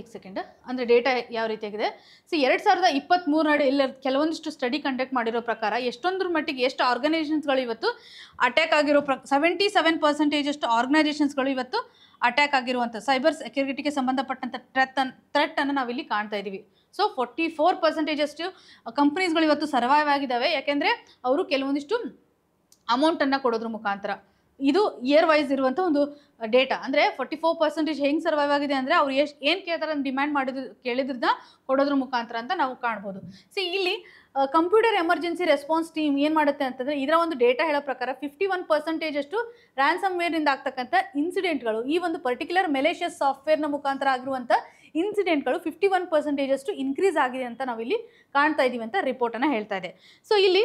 S1: ಏಕ್ ಸೆಕೆಂಡ್ ಅಂದರೆ ಡೇಟಾ ಯಾವ ರೀತಿಯಾಗಿದೆ ಸೊ ಎರಡು ಸಾವಿರದ ಇಪ್ಪತ್ತ್ಮೂರು ಇಲ್ಲ ಕೆಲವೊಂದಿಷ್ಟು ಸ್ಟಡಿ ಕಂಡಕ್ಟ್ ಮಾಡಿರೋ ಪ್ರಕಾರ ಎಷ್ಟೊಂದ್ರ ಮಟ್ಟಿಗೆ ಎಷ್ಟು ಆರ್ಗನೈಸೇಷನ್ಸ್ಗಳು ಇವತ್ತು ಅಟ್ಯಾಕ್ ಆಗಿರೋ ಪ್ರ ಸೆವೆಂಟಿ ಸೆವೆನ್ ಪರ್ಸೆಂಟೇಜ್ ಅಷ್ಟು ಆರ್ಗನೈಸೇಷನ್ಸ್ಗಳು ಇವತ್ತು ಅಟ್ಯಾಕ್ ಆಗಿರುವಂಥ ಸೈಬರ್ ಸೆಕ್ಯೂರಿಟಿಗೆ ಸಂಬಂಧಪಟ್ಟಂಥ ಟ್ರೆತ್ ಅನ್ ನಾವು ನಾವಿಲ್ಲಿ ಕಾಣ್ತಾ ಇದ್ದೀವಿ ಸೊ ಫೋರ್ಟಿ ಫೋರ್ ಪರ್ಸೆಂಟೇಜ್ ಅಷ್ಟು ಕಂಪ್ನೀಸ್ಗಳು ಇವತ್ತು ಸರ್ವೈವ್ ಆಗಿದ್ದಾವೆ ಯಾಕೆಂದರೆ ಅವರು ಕೆಲವೊಂದಿಷ್ಟು ಅಮೌಂಟನ್ನು ಕೊಡೋದ್ರ ಮುಖಾಂತರ ಇದು ಇಯರ್ ವೈಸ್ ಇರುವಂಥ ಒಂದು ಡೇಟಾ ಅಂದರೆ ಫೋರ್ಟಿ ಫೋರ್ ಪರ್ಸೆಂಟೇಜ್ ಹೆಂಗೆ ಸರ್ವೈವ್ ಆಗಿದೆ ಅಂದರೆ ಅವ್ರು ಎಷ್ಟು ಏನು ಕೇಳ್ತಾರೆ ಅಂತ ಡಿಮ್ಯಾಂಡ್ ಮಾಡಿದ್ರು ಕೇಳಿದ್ರದ ಕೊಡೋದ್ರ ಮುಖಾಂತರ ಅಂತ ನಾವು ಕಾಣ್ಬೋದು ಸಿ ಇಲ್ಲಿ ಕಂಪ್ಯೂಟರ್ ಎಮರ್ಜೆನ್ಸಿ ರೆಸ್ಪಾನ್ಸ್ ಟೀಮ್ ಏನು ಮಾಡುತ್ತೆ ಅಂತಂದರೆ ಇದರ ಒಂದು ಡೇಟಾ ಹೇಳೋ ಪ್ರಕಾರ ಫಿಫ್ಟಿ ಒನ್ ಪರ್ಸೆಂಟೇಜ್ ಅಷ್ಟು ರ್ಯಾನ್ಸಮ್ ಆಗ್ತಕ್ಕಂಥ ಇನ್ಸಿಡೆಂಟ್ಗಳು ಈ ಒಂದು ಪರ್ಟಿಕ್ಯುಲರ್ ಮೆಲೇಷಿಯಸ್ ಸಾಫ್ಟ್ವೇರ್ನ ಮುಖಾಂತರ ಆಗಿರುವಂಥ ಇನ್ಸಿಡೆಂಟ್ಗಳು ಫಿಫ್ಟಿ ಒನ್ ಪರ್ಸೆಂಟೇಜ್ ಅಷ್ಟು ಇನ್ಕ್ರೀಸ್ ಆಗಿದೆ ಅಂತ ನಾವಿಲ್ಲಿ ಕಾಣ್ತಾ ಇದ್ದೀವಿ ಅಂತ ರಿಪೋರ್ಟನ್ನು ಹೇಳ್ತಾ ಇದೆ ಸೊ ಇಲ್ಲಿ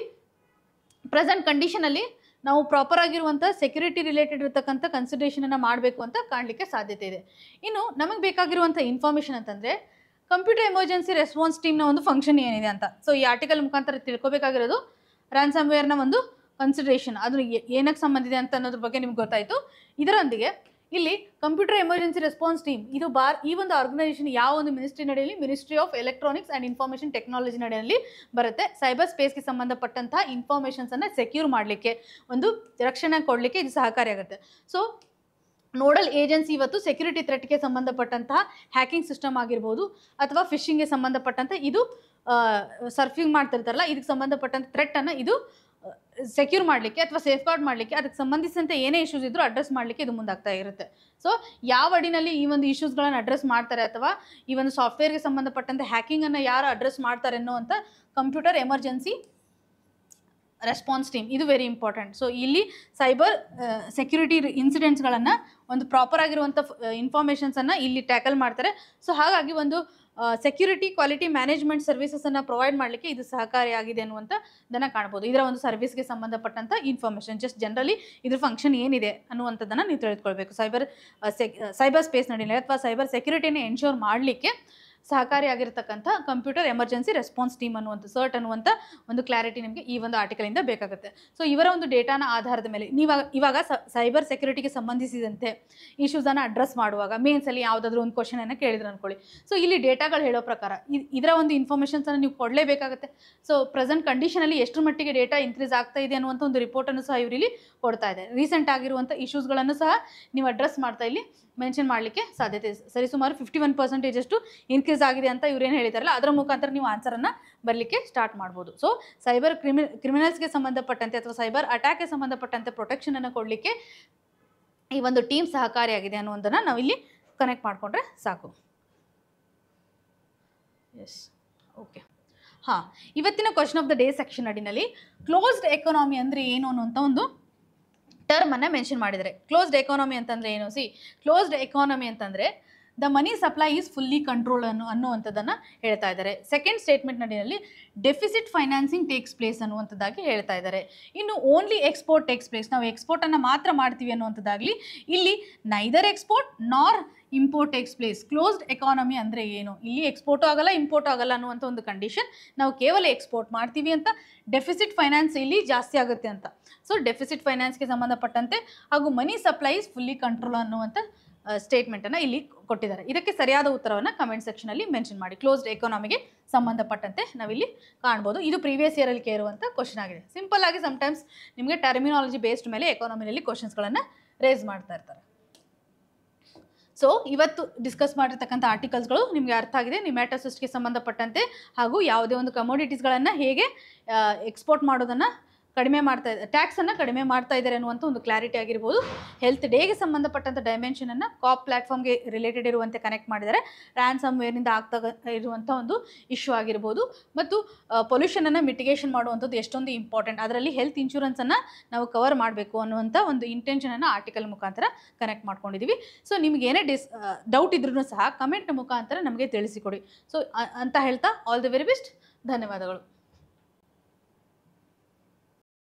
S1: ಪ್ರೆಸೆಂಟ್ ಕಂಡೀಷನಲ್ಲಿ ನಾವು ಪ್ರಾಪರ್ ಆಗಿರುವಂಥ ಸೆಕ್ಯೂರಿಟಿ ರಿಲೇಟೆಡ್ ಇರತಕ್ಕಂಥ ಕನ್ಸಿಡ್ರೇಷನನ್ನು ಮಾಡಬೇಕು ಅಂತ ಕಾಣಲಿಕ್ಕೆ ಸಾಧ್ಯತೆ ಇದೆ ಇನ್ನು ನಮಗೆ ಬೇಕಾಗಿರುವಂಥ ಇನ್ಫಾರ್ಮೇಷನ್ ಅಂತಂದರೆ ಕಂಪ್ಯೂಟರ್ ಎಮರ್ಜೆನ್ಸಿ ರೆಸ್ಪಾನ್ಸ್ ಟೀಮ್ನ ಒಂದು ಫಂಕ್ಷನ್ ಏನಿದೆ ಅಂತ ಸೊ ಈ ಆರ್ಟಿಕಲ್ ಮುಖಾಂತರ ತಿಳ್ಕೊಬೇಕಾಗಿರೋದು ರ್ಯಾನ್ಸಮ್ವೇರ್ನ ಒಂದು ಕನ್ಸಿಡ್ರೇಷನ್ ಅದು ಏನಕ್ಕೆ ಸಂಬಂಧಿದೆ ಅಂತ ಅನ್ನೋದ್ರ ಬಗ್ಗೆ ನಿಮ್ಗೆ ಗೊತ್ತಾಯಿತು ಇದರೊಂದಿಗೆ ಇಲ್ಲಿ ಕಂಪ್ಯೂಟರ್ ಎಮರ್ಜೆನ್ಸಿ ರೆಸ್ಪಾನ್ಸ್ ಟೀಮ್ ಇದು ಬಾರ್ ಈ ಒಂದು ಆರ್ಗನೈಸೇಷನ್ ಯಾವ ಒಂದು ಮಿನಿಸ್ಟ್ರಿ ನಡೆಯಲಿ ministry of electronics and information technology ನಡೆಯಲ್ಲಿ ಬರುತ್ತೆ ಸೈಬರ್ ಸ್ಪೇಸ್ಗೆ ಸಂಬಂಧಪಟ್ಟಂತಹ ಇನ್ಫಾರ್ಮೇಷನ್ಸನ್ನು ಸೆಕ್ಯೂರ್ ಮಾಡಲಿಕ್ಕೆ ಒಂದು ರಕ್ಷಣೆ ಕೊಡಲಿಕ್ಕೆ ಇದು ಸಹಕಾರಿಯಾಗುತ್ತೆ ಸೊ ನೋಡಲ್ ಏಜೆನ್ಸಿ ಇವತ್ತು ಸೆಕ್ಯೂರಿಟಿ ಥ್ರೆಟ್ಗೆ ಸಂಬಂಧಪಟ್ಟಂತಹ ಹ್ಯಾಕಿಂಗ್ ಸಿಸ್ಟಮ್ ಆಗಿರ್ಬೋದು ಅಥವಾ ಫಿಶಿಂಗ್ಗೆ ಸಂಬಂಧಪಟ್ಟಂಥ ಇದು ಸರ್ಫಿಂಗ್ ಮಾಡ್ತಿರ್ತಾರಲ್ಲ ಇದಕ್ಕೆ ಸಂಬಂಧಪಟ್ಟಂಥ ಅನ್ನು ಇದು ಸೆಕ್ಯೂರ್ ಮಾಡಲಿಕ್ಕೆ ಅಥವಾ ಸೇಫ್ ಗಾರ್ಡ್ ಮಾಡಲಿಕ್ಕೆ ಅದಕ್ಕೆ ಸಂಬಂಧಿಸಿದಂತೆ ಏನೇ ಇಶ್ಯೂಸ್ ಇದ್ರೂ ಅಡ್ರೆಸ್ ಮಾಡಲಿಕ್ಕೆ ಇದು ಮುಂದಾಗ್ತಾ ಇರುತ್ತೆ ಸೊ ಯಾವ ಅಡಿನಲ್ಲಿ ಈ ಒಂದು ಇಶ್ಯೂಸ್ಗಳನ್ನು ಅಡ್ರೆಸ್ ಮಾಡ್ತಾರೆ ಅಥವಾ ಈ ಒಂದು ಸಾಫ್ಟ್ವೇರ್ಗೆ ಸಂಬಂಧಪಟ್ಟಂತೆ ಹ್ಯಾಕಿಂಗನ್ನು ಯಾರು ಅಡ್ರೆಸ್ ಮಾಡ್ತಾರೆ ಅನ್ನೋ ಅಂತ ಕಂಪ್ಯೂಟರ್ ಎಮರ್ಜೆನ್ಸಿ ರೆಸ್ಪಾನ್ಸ್ ಟೀಮ್ ಇದು ವೆರಿ ಇಂಪಾರ್ಟೆಂಟ್ ಸೊ ಇಲ್ಲಿ ಸೈಬರ್ ಸೆಕ್ಯೂರಿಟಿ ಇನ್ಸಿಡೆಂಟ್ಸ್ಗಳನ್ನು ಒಂದು ಪ್ರಾಪರ್ ಆಗಿರುವಂಥ ಇನ್ಫಾರ್ಮೇಷನ್ಸನ್ನು ಇಲ್ಲಿ ಟ್ಯಾಕಲ್ ಮಾಡ್ತಾರೆ ಸೊ ಹಾಗಾಗಿ ಒಂದು ಸೆಕ್ಯೂರಿಟಿ ಕ್ವಾಲಿಟಿ ಮ್ಯಾನೇಜ್ಮೆಂಟ್ ಸರ್ವಿಸಸನ್ನು ಪ್ರೊವೈಡ್ ಮಾಡಲಿಕ್ಕೆ ಇದು ಸಹಕಾರಿಯಾಗಿದೆ ಅನ್ನುವಂಥದ್ದನ್ನು ಕಾಣ್ಬೋದು ಇದರ ಒಂದು ಸರ್ವಿಸ್ಗೆ ಸಂಬಂಧಪಟ್ಟಂಥ ಇನ್ಫಾರ್ಮೇಷನ್ ಜಸ್ಟ್ ಜನರಲಿ ಇದ್ರ ಫಂಕ್ಷನ್ ಏನಿದೆ ಅನ್ನುವಂಥದ್ದನ್ನು ನೀವು ತಿಳಿದುಕೊಳ್ಬೇಕು ಸೈಬರ್ ಸೈಬರ್ ಸ್ಪೇಸ್ ನಡೀಲಿ ಅಥವಾ ಸೈಬರ್ ಸೆಕ್ಯೂರಿಟಿನ ಎನ್ಶೋರ್ ಮಾಡಲಿಕ್ಕೆ ಸಹಕಾರಿಯಾಗಿರ್ತಕ್ಕಂಥ ಕಂಪ್ಯೂಟರ್ ಎಮರ್ಜೆನ್ಸಿ ರೆಸ್ಪಾನ್ಸ್ ಟೀಮ್ ಅನ್ನುವಂಥ ಸರ್ಟ್ ಅನ್ನುವಂಥ ಒಂದು ಕ್ಲಾರಿಟಿ ನಿಮಗೆ ಈ ಒಂದು ಆರ್ಟಿಕಲಿಂದ ಬೇಕಾಗುತ್ತೆ ಸೊ ಇವರ ಒಂದು ಡೇಟಾನ ಆಧಾರದ ಮೇಲೆ ನೀವು ಇವಾಗ ಸೈಬರ್ ಸೆಕ್ಯೂರಿಟಿಗೆ ಸಂಬಂಧಿಸಿದಂತೆ ಇಶ್ಯೂಸನ್ನು ಅಡ್ರೆಸ್ ಮಾಡುವಾಗ ಮೇನ್ಸಲ್ಲಿ ಯಾವುದಾದ್ರೂ ಒಂದು ಕ್ವಶನನ್ನು ಕೇಳಿದ್ರು ಅಂದ್ಕೊಳ್ಳಿ ಸೊ ಇಲ್ಲಿ ಡೇಟಾಗಳು ಹೇಳೋ ಪ್ರಕಾರ ಇದರ ಒಂದು ಇನ್ಫಾರ್ಮೇಷನ್ಸನ್ನು ನೀವು ಕೊಡಲೇಬೇಕಾಗುತ್ತೆ ಸೊ ಪ್ರೆಸೆಂಟ್ ಕಂಡೀಷನಲ್ಲಿ ಎಷ್ಟು ಮಟ್ಟಿಗೆ ಡೇಟಾ ಇನ್ಕ್ರೀಸ್ ಆಗ್ತಾ ಇದೆ ಅನ್ನುವಂಥ ಒಂದು ರಿಪೋರ್ಟನ್ನು ಸಹ ಇವರಿಲ್ಲಿ ಕೊಡ್ತಾ ಇದೆ ರೀಸೆಂಟ್ ಆಗಿರುವಂಥ ಇಶ್ಯೂಸ್ಗಳನ್ನು ಸಹ ನೀವು ಅಡ್ರೆಸ್ ಮಾಡ್ತಾ ಇಲ್ಲಿ ಮೆನ್ಷನ್ ಮಾಡಲಿಕ್ಕೆ ಸಾಧ್ಯತೆ ಸರಿ ಸುಮಾರು ಫಿಫ್ಟಿ ಒನ್ ಪರ್ಸೆಂಟೇಜ್ ಅಷ್ಟು ಇನ್ಕ್ರೀಸ್ ಆಗಿದೆ ಅಂತ ಇವ್ರೇನು ಹೇಳಿದಾರಲ್ಲ ಅದರ ಮುಖಾಂತರ ನೀವು ಆನ್ಸರನ್ನು ಬರಲಿಕ್ಕೆ ಸ್ಟಾರ್ಟ್ ಮಾಡ್ಬೋದು ಸೊ ಸೈಬರ್ ಕ್ರಿಮಿ ಕ್ರಿಮಿನಲ್ಸ್ಗೆ ಸಂಬಂಧಪಟ್ಟಂತೆ ಅಥವಾ ಸೈಬರ್ ಅಟ್ಯಾಕ್ಗೆ ಸಂಬಂಧಪಟ್ಟಂತೆ ಪ್ರೊಟೆಕ್ಷನನ್ನು ಕೊಡಲಿಕ್ಕೆ ಈ ಒಂದು ಟೀಮ್ ಸಹಕಾರಿಯಾಗಿದೆ ನಾವು ನಾವಿಲ್ಲಿ ಕನೆಕ್ಟ್ ಮಾಡಿಕೊಂಡ್ರೆ ಸಾಕು ಎಸ್ ಓಕೆ ಹಾಂ ಇವತ್ತಿನ question of the day section ಅಡಿನಲ್ಲಿ ಕ್ಲೋಸ್ಡ್ ಎಕನಾಮಿ ಅಂದರೆ ಏನು ಅನ್ನುವಂಥ ಒಂದು ಟರ್ಮನ್ನು ಮೆನ್ಷನ್ ಮಾಡಿದ್ದಾರೆ ಕ್ಲೋಸ್ಡ್ ಎಕಾನಮಿ ಅಂತಂದರೆ ಏನು ಸಿ ಕ್ಲೋಸ್ಡ್ ಎಕಾನಮಿ ಅಂತಂದರೆ the money supply is fully control ಅನ್ನು ಅನ್ನುವಂಥದ್ದನ್ನು ಹೇಳ್ತಾ ಇದ್ದಾರೆ ಸೆಕೆಂಡ್ ಸ್ಟೇಟ್ಮೆಂಟ್ ನಡಿನಲ್ಲಿ ಡೆಫಿಸಿಟ್ ಫೈನಾನ್ಸಿಂಗ್ ಟೇಕ್ಸ್ ಪ್ಲೇಸ್ ಅನ್ನುವಂಥದ್ದಾಗಿ ಹೇಳ್ತಾ ಇದ್ದಾರೆ ಇನ್ನು ಓನ್ಲಿ ಎಕ್ಸ್ಪೋರ್ಟ್ ಟೇಕ್ಸ್ ಪ್ಲೇಸ್ ನಾವು ಎಕ್ಸ್ಪೋರ್ಟನ್ನು ಮಾತ್ರ ಮಾಡ್ತೀವಿ ಅನ್ನುವಂಥದ್ದಾಗಲಿ ಇಲ್ಲಿ neither export nor import takes place closed economy ಅಂದರೆ ಏನು ಇಲ್ಲಿ ಎಕ್ಸ್ಪೋರ್ಟು ಆಗಲ್ಲ ಇಂಪೋರ್ಟ್ ಆಗಲ್ಲ ಅನ್ನುವಂಥ ಒಂದು ಕಂಡೀಷನ್ ನಾವು ಕೇವಲ ಎಕ್ಸ್ಪೋರ್ಟ್ ಮಾಡ್ತೀವಿ ಅಂತ ಡೆಫಿಸಿಟ್ ಫೈನಾನ್ಸ್ ಇಲ್ಲಿ ಜಾಸ್ತಿ ಆಗುತ್ತೆ ಅಂತ ಸೊ ಡೆಫಿಸಿಟ್ ಫೈನಾನ್ಸ್ಗೆ ಸಂಬಂಧಪಟ್ಟಂತೆ ಹಾಗೂ ಮನಿ ಸಪ್ಲೈಸ್ ಫುಲ್ಲಿ ಕಂಟ್ರೋಲ್ ಅನ್ನುವಂಥ ಸ್ಟೇಟ್ಮೆಂಟನ್ನು ಇಲ್ಲಿ ಕೊಟ್ಟಿದ್ದಾರೆ ಇದಕ್ಕೆ ಸರಿಯಾದ ಉತ್ತರವನ್ನು ಕಮೆಂಟ್ ಸೆಕ್ಷನಲ್ಲಿ ಮೆನ್ಷನ್ ಮಾಡಿ ಕ್ಲೋಸ್ಡ್ ಎಕಾನಮಿಗೆ ಸಂಬಂಧಪಟ್ಟಂತೆ ನಾವಿಲ್ಲಿ ಕಾಣ್ಬೋದು ಇದು ಪ್ರೀವಿಯಸ್ ಇಯರಲ್ಲಿ ಕೇಳುವಂಥ ಕ್ವಶನ್ ಆಗಿದೆ ಸಿಂಪಲ್ ಆಗಿ ಸಮಟೈಮ್ಸ್ ನಿಮಗೆ ಟರ್ಮಿನಾಲಜಿ ಬೇಸ್ಡ್ ಮೇಲೆ ಎಕಾನಮಿನಲ್ಲಿ ಕ್ವಶನ್ಸ್ಗಳನ್ನು ರೇಸ್ ಮಾಡ್ತಾ ಇರ್ತಾರೆ ಸೊ ಇವತ್ತು ಡಿಸ್ಕಸ್ ಮಾಡಿರ್ತಕ್ಕಂಥ ಆರ್ಟಿಕಲ್ಸ್ಗಳು ನಿಮಗೆ ಅರ್ಥ ಆಗಿದೆ ನಿಮ್ಯಾಟೋಸಿಸ್ಟ್ಗೆ ಸಂಬಂಧಪಟ್ಟಂತೆ ಹಾಗೂ ಯಾವುದೇ ಒಂದು ಕಮೋಡಿಟೀಸ್ಗಳನ್ನು ಹೇಗೆ ಎಕ್ಸ್ಪೋರ್ಟ್ ಮಾಡೋದನ್ನು ಕಡಿಮೆ ಮಾಡ್ತಾ ಟ್ಯಾಕ್ಸನ್ನು ಕಡಿಮೆ ಮಾಡ್ತಾ ಇದ್ದಾರೆ ಅನ್ನುವಂಥ ಒಂದು ಕ್ಲಾರಿಟಿ ಆಗಿರ್ಬೋದು ಹೆಲ್ತ್ ಡೇಗೆ ಸಂಬಂಧಪಟ್ಟಂಥ ಡೈಮೆನ್ಷನನ್ನು ಕಾಪ್ ಪ್ಲ್ಯಾಟ್ಫಾರ್ಮ್ಗೆ ರಿಲೇಟೆಡ್ ಇರುವಂತೆ ಕನೆಕ್ಟ್ ಮಾಡಿದ್ದಾರೆ ರ್ಯಾನ್ಸಮ್ ವೇರ್ನಿಂದ ಆಗ್ತಾ ಇರುವಂಥ ಒಂದು ಇಶ್ಯೂ ಆಗಿರ್ಬೋದು ಮತ್ತು ಪೊಲ್ಯೂಷನನ್ನು ಮಿಟಿಗೇಷನ್ ಮಾಡುವಂಥದ್ದು ಎಷ್ಟೊಂದು ಇಂಪಾರ್ಟೆಂಟ್ ಅದರಲ್ಲಿ ಹೆಲ್ತ್ ಇನ್ಶೂರೆನ್ಸನ್ನು ನಾವು ಕವರ್ ಮಾಡಬೇಕು ಅನ್ನುವಂಥ ಒಂದು ಇಂಟೆನ್ಷನನ್ನು ಆರ್ಟಿಕಲ್ ಮುಖಾಂತರ ಕನೆಕ್ಟ್ ಮಾಡ್ಕೊಂಡಿದ್ದೀವಿ ಸೊ ನಿಮ್ಗೆ ಏನೇ ಡಿಸ್ ಡೌಟ್ ಇದ್ರೂ ಸಹ ಕಮೆಂಟ್ ಮುಖಾಂತರ ನಮಗೆ ತಿಳಿಸಿಕೊಡಿ ಸೊ ಅಂತ ಹೇಳ್ತಾ ಆಲ್ ದಿ ವೆರಿ ಬೆಸ್ಟ್ ಧನ್ಯವಾದಗಳು